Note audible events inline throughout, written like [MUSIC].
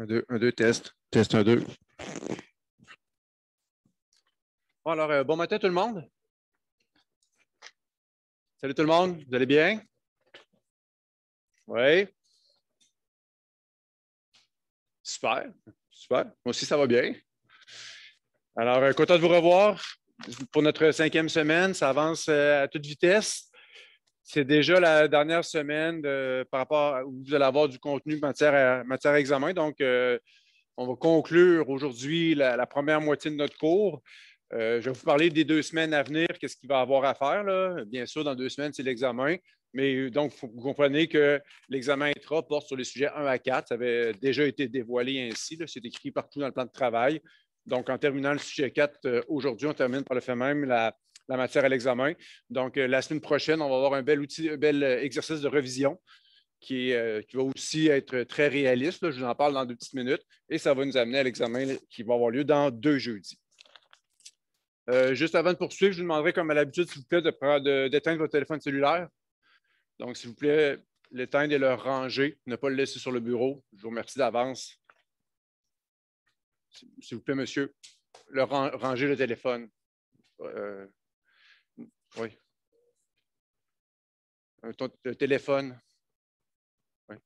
Un 2, 1, 2, test. Test un 2. alors, euh, bon matin tout le monde. Salut tout le monde, vous allez bien? Oui. Super, super. Moi aussi, ça va bien. Alors, euh, content de vous revoir pour notre cinquième semaine. Ça avance euh, à toute vitesse c'est déjà la dernière semaine par rapport à, où vous allez avoir du contenu matière matière examen. Donc, euh, on va conclure aujourd'hui la, première moitié de notre cours. Euh, je vais vous parler des deux semaines à venir, qu'est-ce qu'il va avoir à faire. Là. Bien sûr, dans deux semaines, c'est l'examen. Mais euh, donc, vous comprenez que l'examen intra porte sur les sujets 1 à 4. Ça avait déjà été dévoilé ainsi. C'est écrit partout dans le plan de travail. Donc, en terminant le sujet 4 aujourd'hui, on termine par le fait même la, la matière à l'examen. Donc, euh, la semaine prochaine, on va avoir un bel outil, un bel euh, exercice de revision euh, qui, va aussi être très réaliste. je vous en parle dans deux petites minutes. Et ça va nous amener à l'examen qui va avoir lieu dans deux jeudis. juste avant de poursuivre, je vous demanderai, comme à l'habitude, s'il vous plaît, d'éteindre votre téléphone cellulaire. Donc, s'il vous plaît, l'éteindre et le ranger, ne pas le laisser sur le bureau. Je vous remercie d'avance. S'il vous plaît, monsieur, le ranger le téléphone. Oui. Un, euh, euh, téléphone. Oui.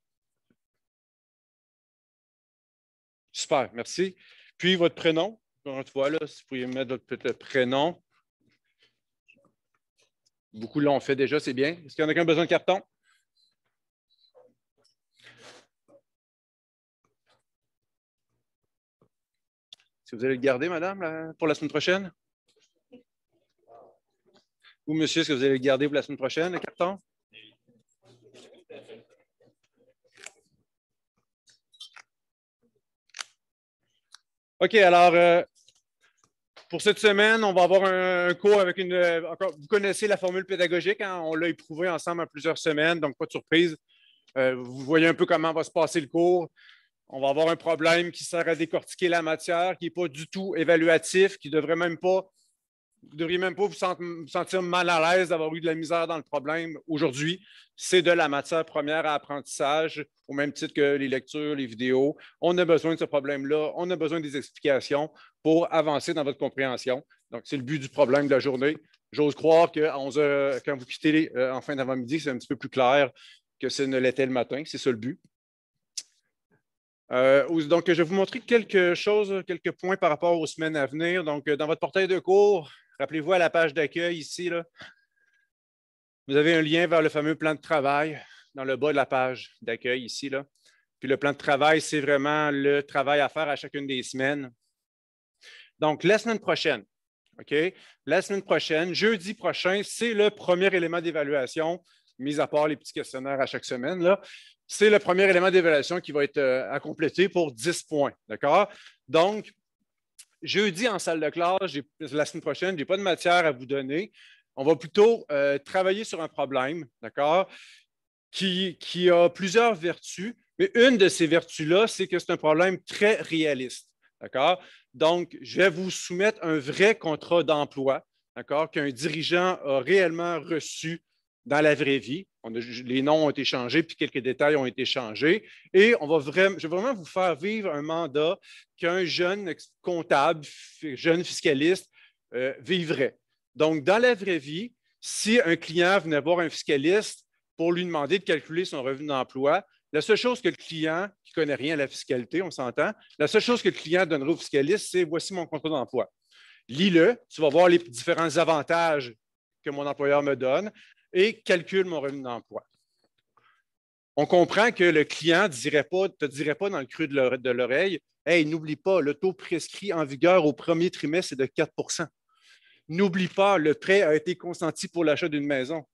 Super, merci. Puis votre prénom, encore une fois, là, si vous pouvez mettre votre prénom. Beaucoup l'ont fait déjà, c'est bien. Est-ce qu'il y en a qu'un besoin de carton? Si vous allez le garder, madame, pour la semaine prochaine? Ou monsieur, est-ce que vous allez le garder pour la semaine prochaine, le carton? OK, alors, euh, pour cette semaine, on va avoir un, cours avec une. Euh, encore, vous connaissez la formule pédagogique, hein? on l'a éprouvée ensemble en plusieurs semaines, donc pas de surprise. Euh, vous voyez un peu comment va se passer le cours. On va avoir un problème qui sert à décortiquer la matière, qui n'est pas du tout évaluatif, qui ne devrait même pas vous ne devriez même pas vous, sentir mal à l'aise d'avoir eu de la misère dans le problème aujourd'hui. C'est de la matière première à apprentissage, au même titre que les lectures, les vidéos. On a besoin de ce problème-là, on a besoin des explications pour avancer dans votre compréhension. Donc, c'est le but du problème de la journée. J'ose croire que quand vous quittez euh, en fin d'avant-midi, c'est un petit peu plus clair que ce ne l'était le matin. C'est ça le but. Euh, donc, je vais vous montrer quelques chose, quelques points par rapport aux semaines à venir. Donc, dans votre portail de cours, Rappelez-vous à la page d'accueil ici, là, vous avez un lien vers le fameux plan de travail dans le bas de la page d'accueil ici. Là. Puis le plan de travail, c'est vraiment le travail à faire à chacune des semaines. Donc, la semaine prochaine, OK? La semaine prochaine, jeudi prochain, c'est le premier élément d'évaluation, mis à part les petits questionnaires à chaque semaine. Là. C'est le premier élément d'évaluation qui va être euh, à compléter pour 10 points. D'accord? Donc, jeudi en salle de classe, la semaine prochaine, je n'ai pas de matière à vous donner. On va plutôt euh, travailler sur un problème, d'accord, qui, qui a plusieurs vertus, mais une de ces vertus-là, c'est que c'est un problème très réaliste, d'accord? Donc, je vais vous soumettre un vrai contrat d'emploi, d'accord, qu'un dirigeant a réellement reçu dans la vraie vie les noms ont été changés, puis quelques détails ont été changés. Et on vraiment, je vais vraiment vous faire vivre un mandat qu'un jeune comptable, jeune fiscaliste euh, vivrait. Donc, dans la vraie vie, si un client venait voir un fiscaliste pour lui demander de calculer son revenu d'emploi, la seule chose que le client, qui ne connaît rien à la fiscalité, on s'entend, la seule chose que le client donnerait au fiscaliste, c'est voici mon contrat d'emploi. Lis-le, tu vas voir les différents avantages que mon employeur me donne et calcule mon revenu d'emploi. On comprend que le client ne te dirait pas dans le creux de l'oreille Hey, n'oublie pas, le taux prescrit en vigueur au premier trimestre est de 4 N'oublie pas, le prêt a été consenti pour l'achat d'une maison.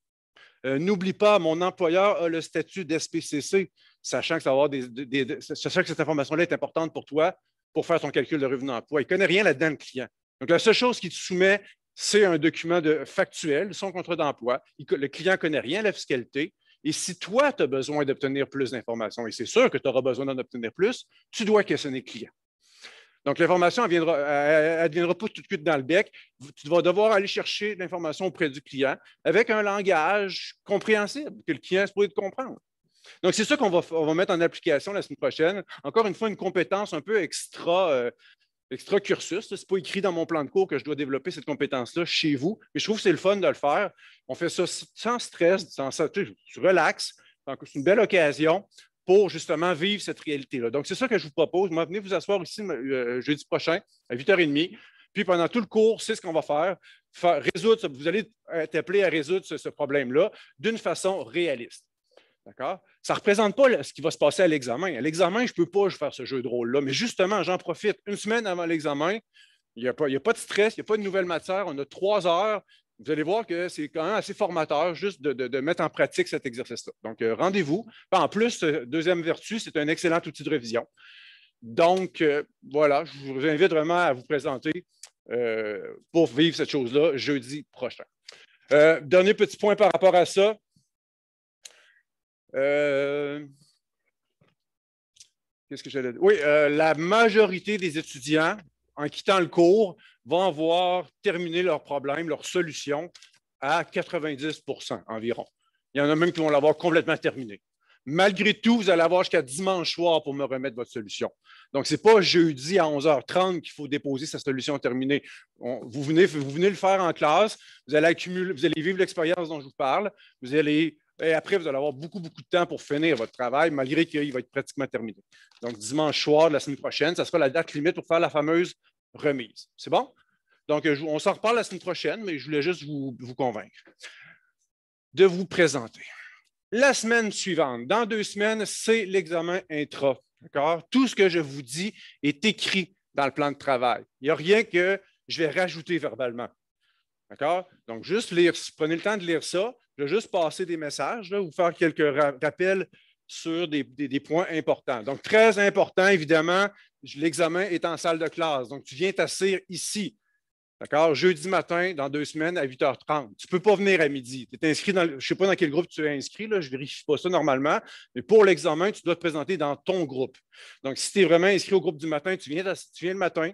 Euh, n'oublie pas, mon employeur a le statut d'SPCC, sachant que, des, que cette information-là est importante pour toi pour faire ton calcul de revenu d'emploi. Il ne connaît rien là-dedans, le client. Donc, la seule chose qui te soumet, c'est un document de, factuel, son contrat d'emploi. Le client ne connaît rien à la fiscalité. Et si toi, tu as besoin d'obtenir plus d'informations, et c'est sûr que tu auras besoin d'en obtenir plus, tu dois questionner le client. Donc, l'information, elle ne viendra pas tout de suite dans le bec. Tu vas devoir aller chercher l'information auprès du client avec un langage compréhensible que le client se pourrait comprendre. Donc, c'est ça qu'on va, mettre en application la semaine prochaine. Encore une fois, une compétence un peu extra, euh, extra-cursus. Ce n'est pas écrit dans mon plan de cours que je dois développer cette compétence-là chez vous. Mais je trouve que c'est le fun de le faire. On fait ça sans stress, sans, tu, tu relaxes. C'est une belle occasion pour justement vivre cette réalité-là. Donc, c'est ça que je vous propose. Moi, venez vous asseoir ici euh, jeudi prochain à 8h30. Puis pendant tout le cours, c'est ce qu'on va faire. résoudre, vous allez être appelé à résoudre ce problème-là d'une façon réaliste. D'accord? Ça ne représente pas ce qui va se passer à l'examen. À l'examen, je ne peux pas faire ce jeu de rôle-là, mais justement, j'en profite une semaine avant l'examen. Il n'y a, pas de stress, il n'y a pas de nouvelle matière. On a trois heures. Vous allez voir que c'est quand même assez formateur juste de, mettre en pratique cet exercice-là. Donc, euh, rendez-vous. En plus, euh, deuxième vertu, c'est un excellent outil de révision. Donc, euh, voilà, je vous invite vraiment à vous présenter pour vivre cette chose-là jeudi prochain. dernier petit point par rapport à ça, euh, qu'est-ce que j'allais dire? Oui, euh, la majorité des étudiants, en quittant le cours, vont avoir terminé leur problème, leur solution à 90 environ. Il y en a même qui vont l'avoir complètement terminé. Malgré tout, vous allez avoir jusqu'à dimanche soir pour me remettre votre solution. Donc, ce n'est pas jeudi à 11h30 qu'il faut déposer sa solution terminée. vous, venez, vous venez le faire en classe, vous allez, accumuler, vous allez vivre l'expérience dont je vous parle, vous allez et après, vous allez avoir beaucoup, beaucoup de temps pour finir votre travail, malgré qu'il va être pratiquement terminé. Donc, dimanche soir de la semaine prochaine, ça sera la date limite pour faire la fameuse remise. C'est bon? Donc, on s'en reparle la semaine prochaine, mais je voulais juste vous, convaincre de vous présenter. La semaine suivante, dans deux semaines, c'est l'examen intra. Tout ce que je vous dis est écrit dans le plan de travail. Il n'y a rien que je vais rajouter verbalement. D'accord? Donc, juste lire, prenez le temps de lire ça. Je vais juste passer des messages, ou faire quelques rappels sur des, points importants. Donc, très important, évidemment, l'examen est en salle de classe. Donc, tu viens t'asseoir ici. D'accord? Jeudi matin, dans deux semaines, à 8h30. Tu ne peux pas venir à midi. Tu es inscrit dans, je ne sais pas dans quel groupe tu es inscrit, là, je ne vérifie pas ça normalement, mais pour l'examen, tu dois te présenter dans ton groupe. Donc, si tu es vraiment inscrit au groupe du matin, tu viens, tu viens le matin,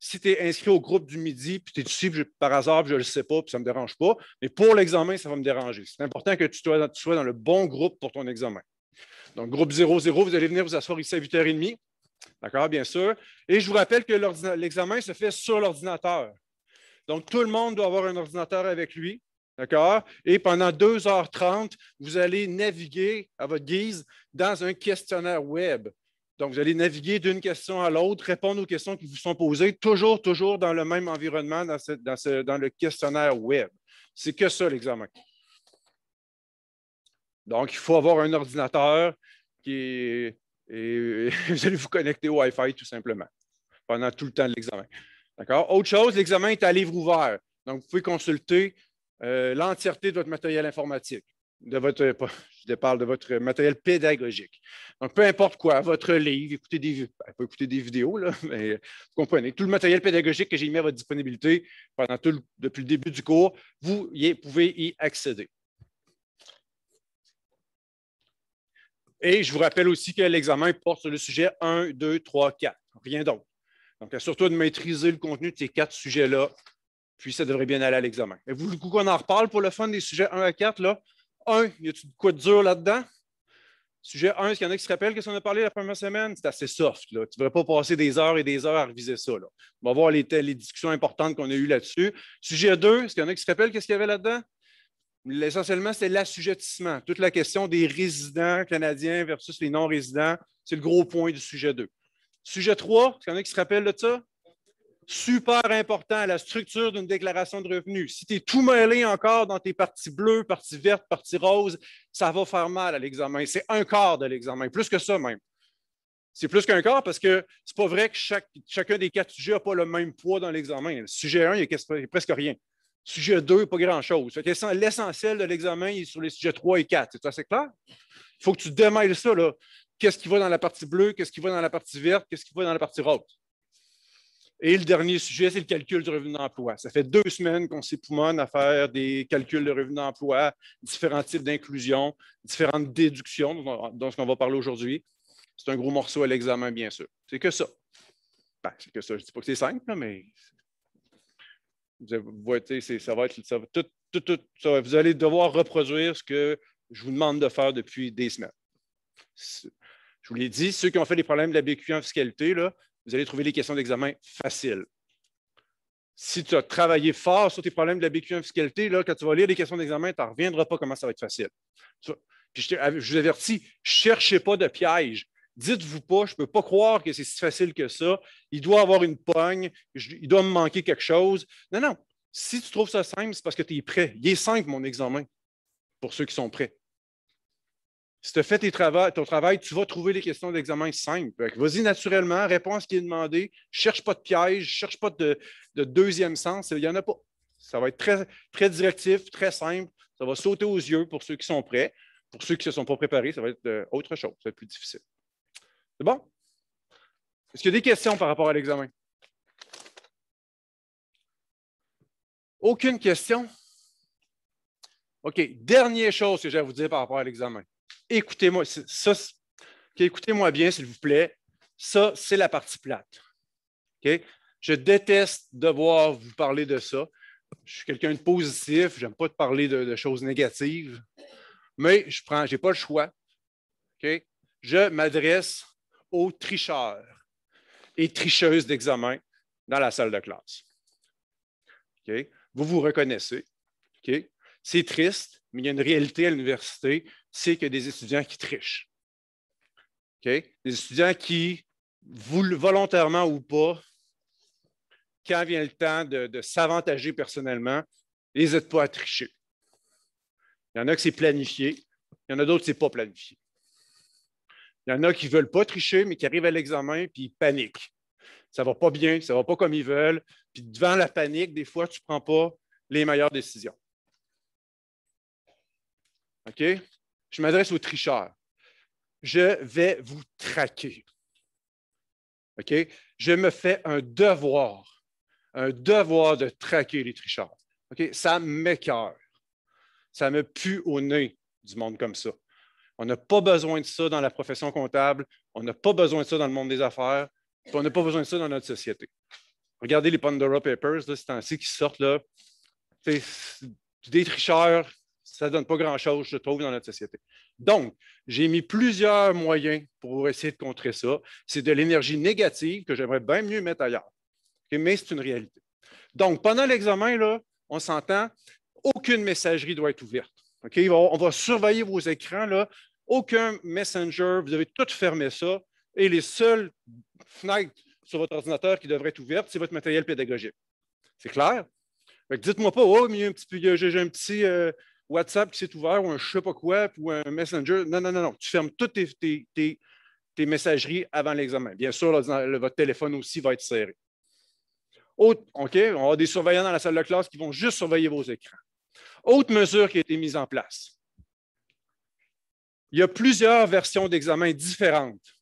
si tu es inscrit au groupe du midi, puis tu es ici par hasard, je ne le sais pas, puis ça ne me dérange pas, mais pour l'examen, ça va me déranger. C'est important que tu sois, dans, tu sois, dans, le bon groupe pour ton examen. Donc, groupe 00, vous allez venir vous asseoir ici à 8h30. D'accord, bien sûr. Et je vous rappelle que l'examen se fait sur l'ordinateur. Donc, tout le monde doit avoir un ordinateur avec lui. D'accord? Et pendant 2h30, vous allez naviguer à votre guise dans un questionnaire web. Donc, vous allez naviguer d'une question à l'autre, répondre aux questions qui vous sont posées, toujours, toujours dans le même environnement, dans, le questionnaire web. C'est que ça, l'examen. Donc, il faut avoir un ordinateur qui et [LAUGHS] vous allez vous connecter au Wi-Fi tout simplement pendant tout le temps de l'examen. D'accord? Autre chose, l'examen est à livre ouvert. Donc, vous pouvez consulter euh, l'entièreté de votre matériel informatique de votre, je parle de votre matériel pédagogique. Donc, peu importe quoi, votre livre, écoutez des, ben, écouter des vidéos, [LAUGHS] mais vous comprenez, tout le matériel pédagogique que j'ai mis à votre disponibilité pendant depuis le début du cours, vous pouvez y accéder. Et je vous rappelle aussi que l'examen porte sur le sujet 1, 2, 3, 4, rien d'autre. Donc, surtout de maîtriser le contenu de ces quatre sujets-là, puis ça devrait bien aller à l'examen. Et vous, le coup qu'on en reparle pour le fun des sujets 1 à 4, là, un, y a-tu de quoi de dur là-dedans? Sujet 1, qu'il y en a qui se rappellent que ce qu'on a parlé la première semaine, c'est assez soft. Là. Tu ne devrais pas passer des heures et des heures à reviser ça. On va voir les, discussions importantes qu'on a eues là-dessus. Sujet 2, est-ce qu'il y en a qui se rappellent qu'est-ce qu'il y avait là-dedans? Essentiellement, c'était l'assujettissement. Toute la question des résidents canadiens versus les non-résidents, c'est le gros point du sujet 2. Sujet 3, est-ce qu'il y en a qui se rappellent de ça? super important, la structure d'une déclaration de revenus. Si tu es tout mêlé encore dans tes parties bleues, parties vertes, parties roses, ça va faire mal à l'examen. C'est un quart de l'examen, plus que ça même. C'est plus qu'un quart parce que c'est pas vrai que chacun des quatre sujets n'a pas le même poids dans l'examen. Le sujet 1, il n'y a presque rien. Sujet 2, pas grand-chose. L'essentiel de l'examen est sur les sujets 3 et 4. C'est clair? Il faut que tu démêles ça. Qu'est-ce qui va dans la partie bleue? Qu'est-ce qui va dans la partie verte? Qu'est-ce qui va dans la partie rose? Et le dernier sujet, c'est le calcul du revenu d'emploi. Ça fait deux semaines qu'on s'époumonne à faire des calculs de revenu d'emploi, différents types d'inclusion, différentes déductions, dont ce qu'on va parler aujourd'hui. C'est un gros morceau à l'examen, bien sûr. C'est que ça. Ben, c'est que ça. Je ne dis pas que c'est simple, mais vous vous allez devoir reproduire ce que je vous demande de faire depuis des semaines. Je vous l'ai dit, ceux qui ont fait les problèmes de la BQ en fiscalité, là, vous allez trouver les questions d'examen faciles. Si tu as travaillé fort sur tes problèmes de la en fiscalité, là, quand tu vas lire les questions d'examen, tu n'en reviendras pas comment ça va être facile. Puis je, vous avertis, cherchez pas de piège. Dites-vous pas, je ne peux pas croire que c'est si facile que ça. Il doit avoir une pogne, il doit me manquer quelque chose. Non, non. Si tu trouves ça simple, c'est parce que tu es prêt. Il est simple, mon examen, pour ceux qui sont prêts si tu as ton travail, tu vas trouver les questions d'examen simples. Vas-y naturellement, réponds à ce qui est demandé, cherche pas de piège, cherche pas de, deuxième sens, il n'y en a pas. Ça va être très, très directif, très simple, ça va sauter aux yeux pour ceux qui sont prêts. Pour ceux qui ne se sont pas préparés, ça va être euh, autre chose, ça va être plus difficile. C'est bon? Est-ce qu'il y a des questions par rapport à l'examen? Aucune question? OK. Dernière chose que j'ai à vous dire par rapport à l'examen écoutez-moi, ça, écoutez-moi bien, s'il vous plaît. Ça, c'est la partie plate. Je déteste devoir vous parler de ça. Je suis quelqu'un de positif, n'aime pas parler de, choses négatives, mais je prends, j'ai pas le choix. Je m'adresse aux tricheurs et tricheuses d'examen dans la salle de classe. Vous vous reconnaissez. C'est triste, mais il y a une réalité à l'université c'est qu'il y a des étudiants qui trichent. Des étudiants qui, volontairement ou pas, quand vient le temps de, s'avantager personnellement, n'hésitent pas à tricher. Il y en a que c'est planifié, il y en a d'autres qui ce n'est pas planifié. Il y en a qui ne veulent pas tricher, mais qui arrivent à l'examen puis ils paniquent. Ça ne va pas bien, ça ne va pas comme ils veulent. Puis devant la panique, des fois, tu ne prends pas les meilleures décisions. OK? Je m'adresse aux tricheurs. Je vais vous traquer. Je me fais un devoir, un devoir de traquer les tricheurs. OK? Ça m'écœure. Ça me pue au nez du monde comme ça. On n'a pas besoin de ça dans la profession comptable. On n'a pas besoin de ça dans le monde des affaires. on n'a pas besoin de ça dans notre société. Regardez les Pandora Papers, c'est ces temps-ci qui sortent. Là, des tricheurs ça ne donne pas grand-chose, je trouve, dans notre société. Donc, j'ai mis plusieurs moyens pour essayer de contrer ça. C'est de l'énergie négative que j'aimerais bien mieux mettre ailleurs. Mais c'est une réalité. Donc, pendant l'examen, on s'entend, aucune messagerie doit être ouverte. On va surveiller vos écrans, là. aucun messenger, vous avez tout fermé ça. Et les seules fenêtres sur votre ordinateur qui devraient être ouvertes, c'est votre matériel pédagogique. C'est clair? Dites-moi pas, oh, mais petit, j'ai un petit, euh, WhatsApp qui s'est ouvert ou un je sais pas quoi ou un Messenger. Non, non, non, non. Tu fermes toutes tes, tes, messageries avant l'examen. Bien sûr, votre téléphone aussi va être serré. Autre, OK, on a des surveillants dans la salle de classe qui vont juste surveiller vos écrans. Autre mesure qui a été mise en place. Il y a plusieurs versions d'examen différentes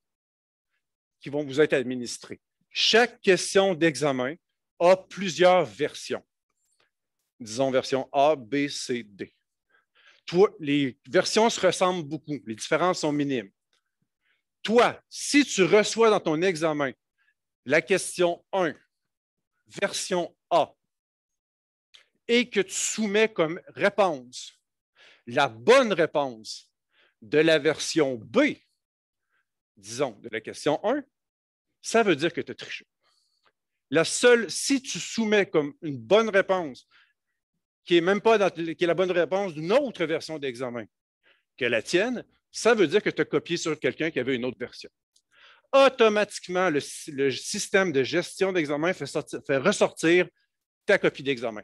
qui vont vous être administrées. Chaque question d'examen a plusieurs versions. Disons version A, B, C, D les versions se ressemblent beaucoup, les différences sont minimes. Toi, si tu reçois dans ton examen la question 1, version A, et que tu soumets comme réponse la bonne réponse de la version B, disons, de la question 1, ça veut dire que tu as triché. La seule, si tu soumets comme une bonne réponse qui est même pas la bonne réponse d'une autre version d'examen que la tienne, ça veut dire que tu as copié sur quelqu'un qui avait une autre version. Automatiquement, le, système de gestion d'examen fait, ressortir ta copie d'examen.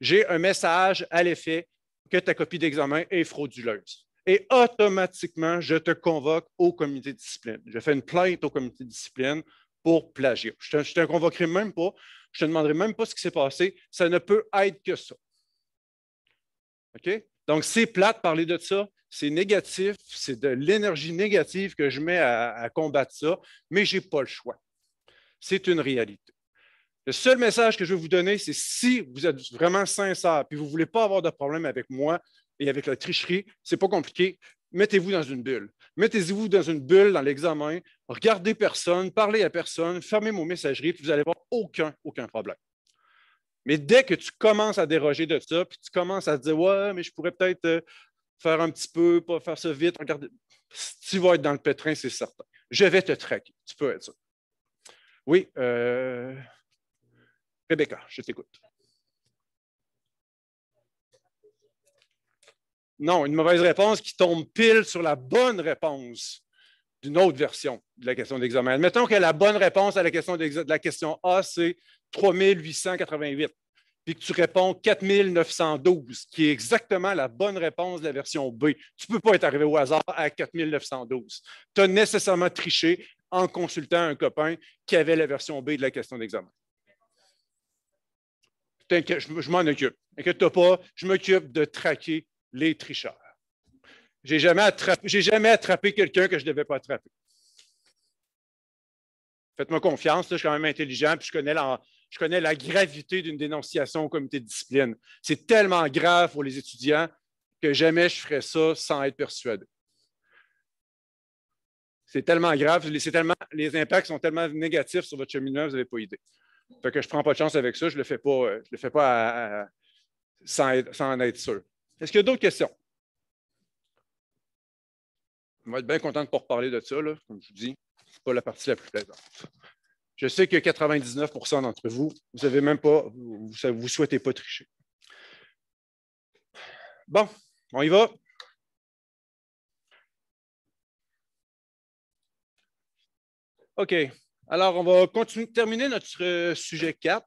J'ai un message à l'effet que ta copie d'examen est frauduleuse. Et automatiquement, je te convoque au comité de discipline. Je fais une plainte au comité de discipline pour plagiat. Je ne te, te, convoquerai même pas, je ne te demanderai même pas ce qui s'est passé. Ça ne peut être que ça. OK? Donc, c'est plate parler de ça. C'est négatif. C'est de l'énergie négative que je mets à, combattre ça, mais je n'ai pas le choix. C'est une réalité. Le seul message que je veux vous donner, c'est si vous êtes vraiment sincère et vous ne voulez pas avoir de problème avec moi et avec la tricherie, ce n'est pas compliqué. Mettez-vous dans une bulle. Mettez-vous dans une bulle dans l'examen. Regardez personne, parlez à personne, fermez mon messagerie, puis vous n'allez avoir aucun, aucun problème. Mais dès que tu commences à déroger de ça, puis tu commences à te dire Ouais, mais je pourrais peut-être euh, faire un petit peu, pas faire ça vite, regarder. Tu vas être dans le pétrin, c'est certain. Je vais te traquer, tu peux être ça. » Oui, euh, Rebecca, je t'écoute. Non, une mauvaise réponse qui tombe pile sur la bonne réponse d'une autre version de la question d'examen. Admettons que la bonne réponse à la question de la question A, c'est 3888, puis que tu réponds 4912, qui est exactement la bonne réponse de la version B, tu ne peux pas être arrivé au hasard à 4912. Tu as nécessairement triché en consultant un copain qui avait la version B de la question d'examen. Je, m'en occupe. Inquiète-toi pas, je m'occupe de traquer les tricheurs. Je n'ai jamais attrapé, jamais attrapé quelqu'un que je ne devais pas attraper. Faites-moi confiance, je suis quand même intelligent, puis je connais la, je connais la gravité d'une dénonciation au comité de discipline. C'est tellement grave pour les étudiants que jamais je ferais ça sans être persuadé. C'est tellement grave, les impacts sont tellement négatifs sur votre cheminement, vous n'avez pas idée. Fait que je ne prends pas de chance avec ça, je ne le fais pas, euh, je le fais pas sans, en être sûr. Est-ce qu'il y a d'autres questions? On va être bien content de ne pas de ça, comme je vous dis. Ce n'est pas la partie la plus plaisante. Je sais que 99 d'entre vous, vous avez même pas, vous ne souhaitez pas tricher. Bon, on y va. OK. Alors, on va continuer, de terminer notre euh, sujet 4.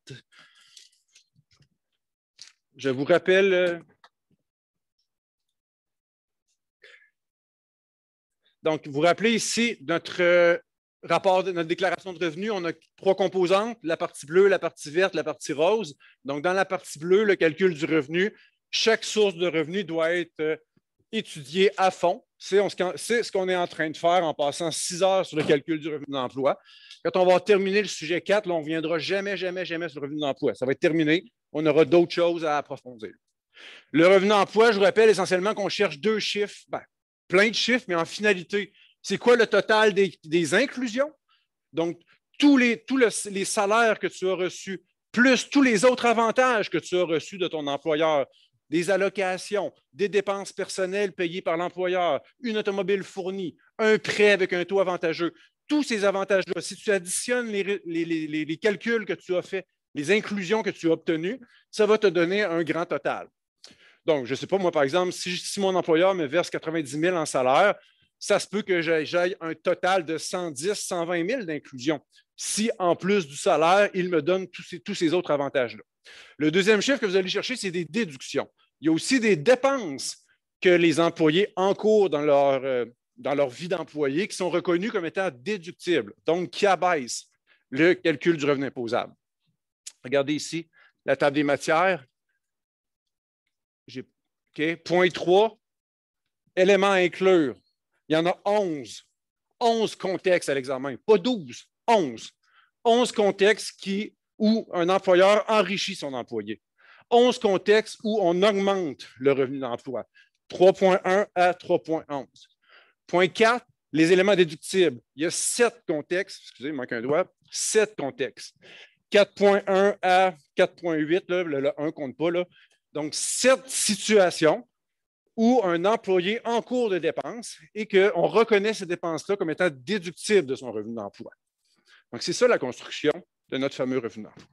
Je vous rappelle. Euh, donc, vous rappelez ici notre euh, rapport de notre déclaration de revenus, on a trois composantes, la partie bleue, la partie verte, la partie rose. Donc, dans la partie bleue, le calcul du revenu, chaque source de revenu doit être euh, étudiée à fond. C'est ce qu'on est en train de faire en passant six heures sur le calcul du revenu d'emploi. Quand on va terminer le sujet 4, on ne reviendra jamais, jamais, jamais sur le revenu d'emploi. Ça va être terminé. On aura d'autres choses à approfondir. Le revenu d'emploi, je vous rappelle essentiellement qu'on cherche deux chiffres, ben, plein de chiffres, mais en finalité, c'est quoi le total des, inclusions? Donc, tous les, tous les salaires que tu as reçus, plus tous les autres avantages que tu as reçus de ton employeur, des allocations, des dépenses personnelles payées par l'employeur, une automobile fournie, un prêt avec un taux avantageux. Tous ces avantages-là, si tu additionnes les, calculs que tu as faits, les inclusions que tu as obtenues, ça va te donner un grand total. Donc, je ne sais pas, moi, par exemple, si, si, mon employeur me verse 90 000 en salaire, ça se peut que j'aille un total de 110, 120 000 d'inclusion si, en plus du salaire, il me donne tous ces, autres avantages-là. Le deuxième chiffre que vous allez chercher, c'est des déductions. Il y a aussi des dépenses que les employés encourent dans leur, euh, vie d'employé qui sont reconnues comme étant déductibles, donc qui abaissent le calcul du revenu imposable. Regardez ici la table des matières. J'ai, point 3, éléments à inclure il y en a 11. 11 contextes à l'examen, pas 12, 11. 11 contextes qui, où un employeur enrichit son employé. 11 contextes où on augmente le revenu d'emploi. 3.1 à 3.11. Point 4, les éléments déductibles. Il y a 7 contextes, excusez, il manque un doigt, 7 contextes. 4.1 à 4.8, le, le, 1 compte pas, Donc, 7 situations ou un employé en cours de dépenses et qu'on reconnaît ces dépenses-là comme étant déductibles de son revenu d'emploi. Donc, c'est ça la construction de notre fameux revenu d'emploi.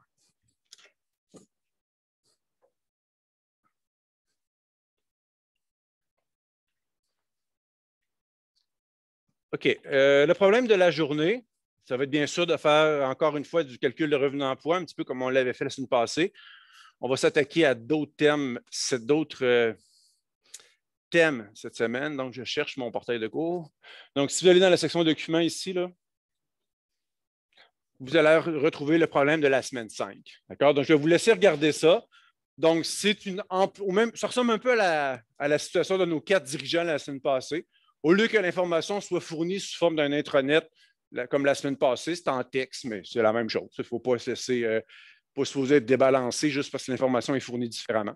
OK. Euh, le problème de la journée, ça va être bien sûr de faire encore une fois du calcul de revenu d'emploi, un petit peu comme on l'avait fait la semaine passée. On va s'attaquer à d'autres thèmes, d'autres euh, thème cette semaine. Donc, je cherche mon portail de cours. Donc, si vous allez dans la section documents ici, là, vous allez retrouver le problème de la semaine 5. D'accord? Donc, je vais vous laisser regarder ça. Donc, c'est une ou même, ça ressemble un peu à la, situation de nos quatre dirigeants la semaine passée. Au lieu que l'information soit fournie sous forme d'un intranet, comme la semaine passée, c'est en texte, mais c'est la même chose. Il ne faut pas se laisser, euh, pas se poser être débalancé juste parce que l'information est fournie différemment.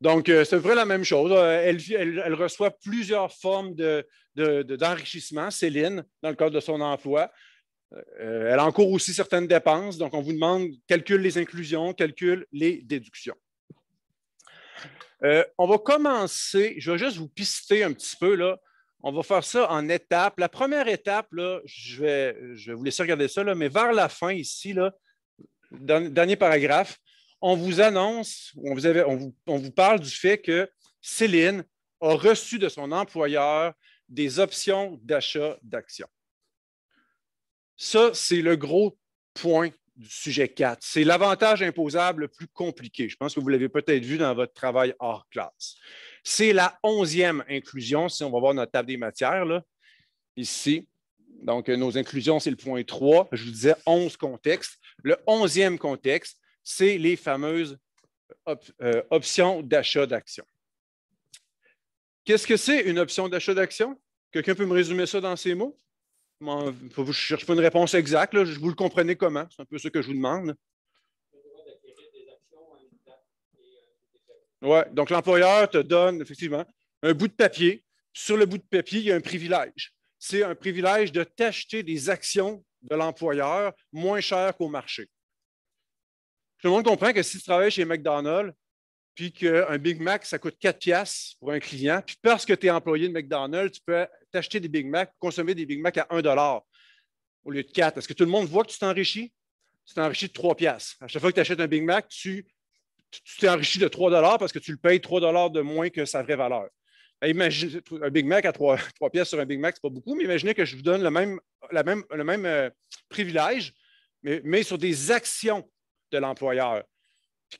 Donc, euh, c'est vrai la même chose. Euh, elle, reçoit plusieurs formes d'enrichissement, Céline, dans le cadre de son emploi. Euh, elle encourt aussi certaines dépenses. Donc, on vous demande calcule les inclusions, calcule les déductions. on va commencer. Je vais juste vous pister un petit peu. Là. On va faire ça en étapes. La première étape, là, je, vais, je vais vous laisser regarder ça, là, mais vers la fin ici, là, dernier paragraphe, on vous annonce, on vous, parle du fait que Céline a reçu de son employeur des options d'achat d'actions. Ça, c'est le gros point du sujet 4. C'est l'avantage imposable le plus compliqué. Je pense que vous l'avez peut-être vu dans votre travail hors classe. C'est la onzième inclusion, si on va voir notre table des matières, ici. Donc, euh, nos inclusions, c'est le point 3. Je vous disais 11 contextes. Le onzième contexte, c'est les fameuses euh, euh, options d'achat d'actions. Qu'est-ce que c'est une option d'achat d'actions? Quelqu'un peut me résumer ça dans ces mots? je ne cherche pas une réponse exacte, vous le comprenez comment? C'est un peu ce que je vous demande. Oui, donc l'employeur te donne effectivement un bout de papier. Sur le bout de papier, il y a un privilège. C'est un privilège de t'acheter des actions de l'employeur moins cher qu'au marché. Tout le monde comprend que si tu travailles chez McDonald's, puis qu'un Big Mac, ça coûte 4 piastres pour un client, puis parce que tu es employé de McDonald's, tu peux t'acheter des Big Mac, consommer des Big Mac à 1 au lieu de 4. Est-ce que tout le monde voit que tu t'enrichis? Tu t'enrichis de 3 piastres. À chaque fois que tu achètes un Big Mac, tu t'enrichis enrichi de 3 parce que tu le payes 3 de moins que sa vraie valeur. Ben, imagine, un Big Mac à 3, pièces sur un Big Mac, ce n'est pas beaucoup, mais imaginez que je vous donne le même, la même, le même euh, privilège, mais sur des actions de l'employeur.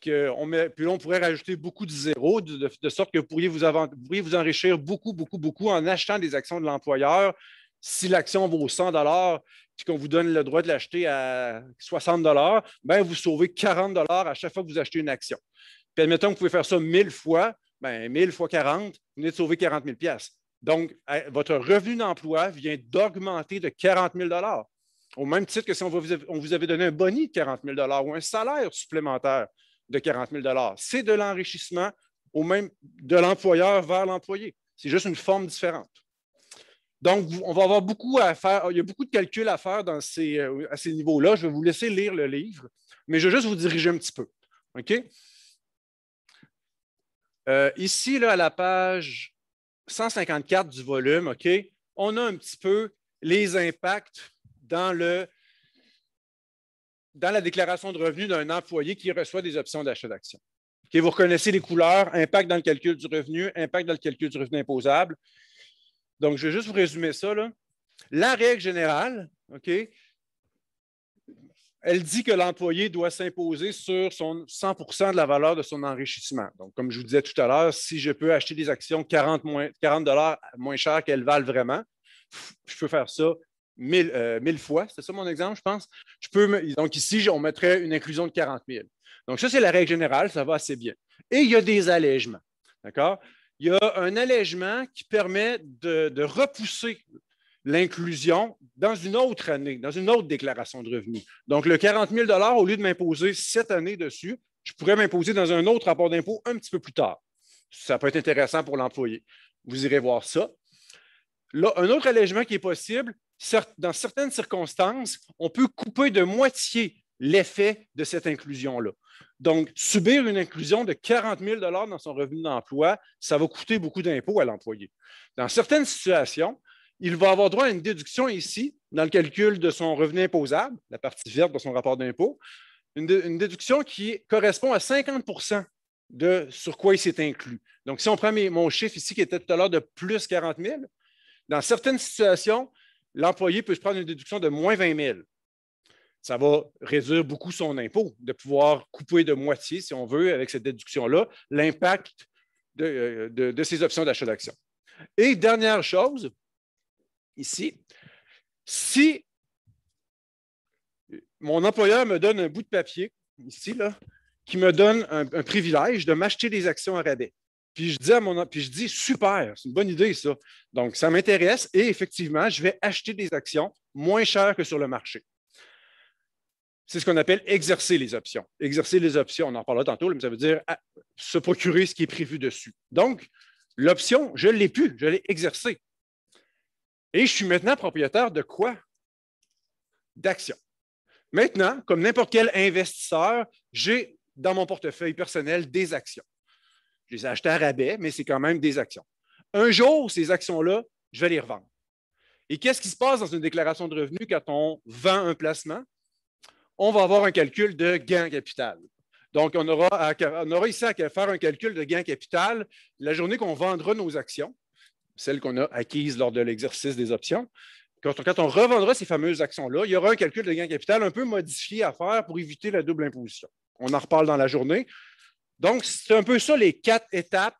Puis, on met, puis on pourrait rajouter beaucoup de zéros, de, sorte que vous pourriez vous, enrichir beaucoup, beaucoup, beaucoup en achetant des actions de l'employeur. Si l'action vaut 100 puis qu'on vous donne le droit de l'acheter à 60 ben vous sauvez 40 à chaque fois que vous achetez une action. Puis admettons que vous pouvez faire ça 1000 fois, bien, 1000 fois 40, vous venez de sauver 40 000 Donc, eh, votre revenu d'emploi vient d'augmenter de 40 000 au même titre que si on, vous, avait donné un boni de 40 000 ou un salaire supplémentaire de 40 000 C'est de l'enrichissement au même de l'employeur vers l'employé. C'est juste une forme différente. Donc, on va avoir beaucoup à faire. Il y a beaucoup de calculs à faire dans ces, euh, à ces niveaux-là. Je vais vous laisser lire le livre, mais je vais juste vous diriger un petit peu. OK? Euh, ici, à la page 154 du volume, OK, on a un petit peu les impacts dans, le, la déclaration de revenus d'un employé qui reçoit des options d'achat d'actions. vous reconnaissez les couleurs, impact dans le calcul du revenu, impact dans le calcul du revenu imposable. Donc, je vais juste vous résumer ça. La règle générale, OK, elle dit que l'employé doit s'imposer sur son 100 de la valeur de son enrichissement. Donc, comme je vous disais tout à l'heure, si je peux acheter des actions 40, moins, 40 moins cher qu'elles valent vraiment, je peux faire ça euh, mille, fois. c'est ça mon exemple, je pense. Je peux Donc, ici, on mettrait une inclusion de 40 000. Donc, ça, c'est la règle générale, ça va assez bien. Et il y a des allègements. D'accord? Il y a un allègement qui permet de, repousser l'inclusion dans une autre année, dans une autre déclaration de revenus. Donc, le 40 000 au lieu de m'imposer cette année dessus, je pourrais m'imposer dans un autre rapport d'impôt un petit peu plus tard. Ça peut être intéressant pour l'employé. Vous irez voir ça. Là, un autre allègement qui est possible, dans certaines circonstances, on peut couper de moitié l'effet de cette inclusion-là. Donc, subir une inclusion de 40 000 dans son revenu d'emploi, ça va coûter beaucoup d'impôts à l'employé. Dans certaines situations, il va avoir droit à une déduction ici, dans le calcul de son revenu imposable, la partie verte de son rapport d'impôt, une, déduction qui correspond à 50 de sur quoi il s'est inclus. Donc, si on prend mon chiffre ici qui était tout à l'heure de plus 40 000, dans certaines situations, l'employé peut se prendre une déduction de moins 20 000. Ça va réduire beaucoup son impôt de pouvoir couper de moitié, si on veut, avec cette déduction-là, l'impact de, ces euh, options d'achat d'actions. Et dernière chose, ici, si mon employeur me donne un bout de papier, ici, là, qui me donne un privilège de m'acheter des actions à rabais, puis je dis à mon puis je dis super, c'est une bonne idée ça. Donc ça m'intéresse et effectivement, je vais acheter des actions moins chères que sur le marché. C'est ce qu'on appelle exercer les options. Exercer les options, on en parlera tantôt, mais ça veut dire ah, se procurer ce qui est prévu dessus. Donc l'option, je l'ai pu, je l'ai exercée. Et je suis maintenant propriétaire de quoi D'actions. Maintenant, comme n'importe quel investisseur, j'ai dans mon portefeuille personnel des actions. Je les ai achetées à rabais, mais c'est quand même des actions. Un jour, ces actions-là, je vais les revendre. Et qu'est-ce qui se passe dans une déclaration de revenus quand on vend un placement? On va avoir un calcul de gain capital. Donc, on aura, ici à faire un calcul de gain capital la journée qu'on vendra nos actions, celles qu'on a acquises lors de l'exercice des options. Quand on, quand on revendra ces fameuses actions-là, il y aura un calcul de gain capital un peu modifié à faire pour éviter la double imposition. On en reparle dans la journée. Donc, c'est un peu ça les quatre étapes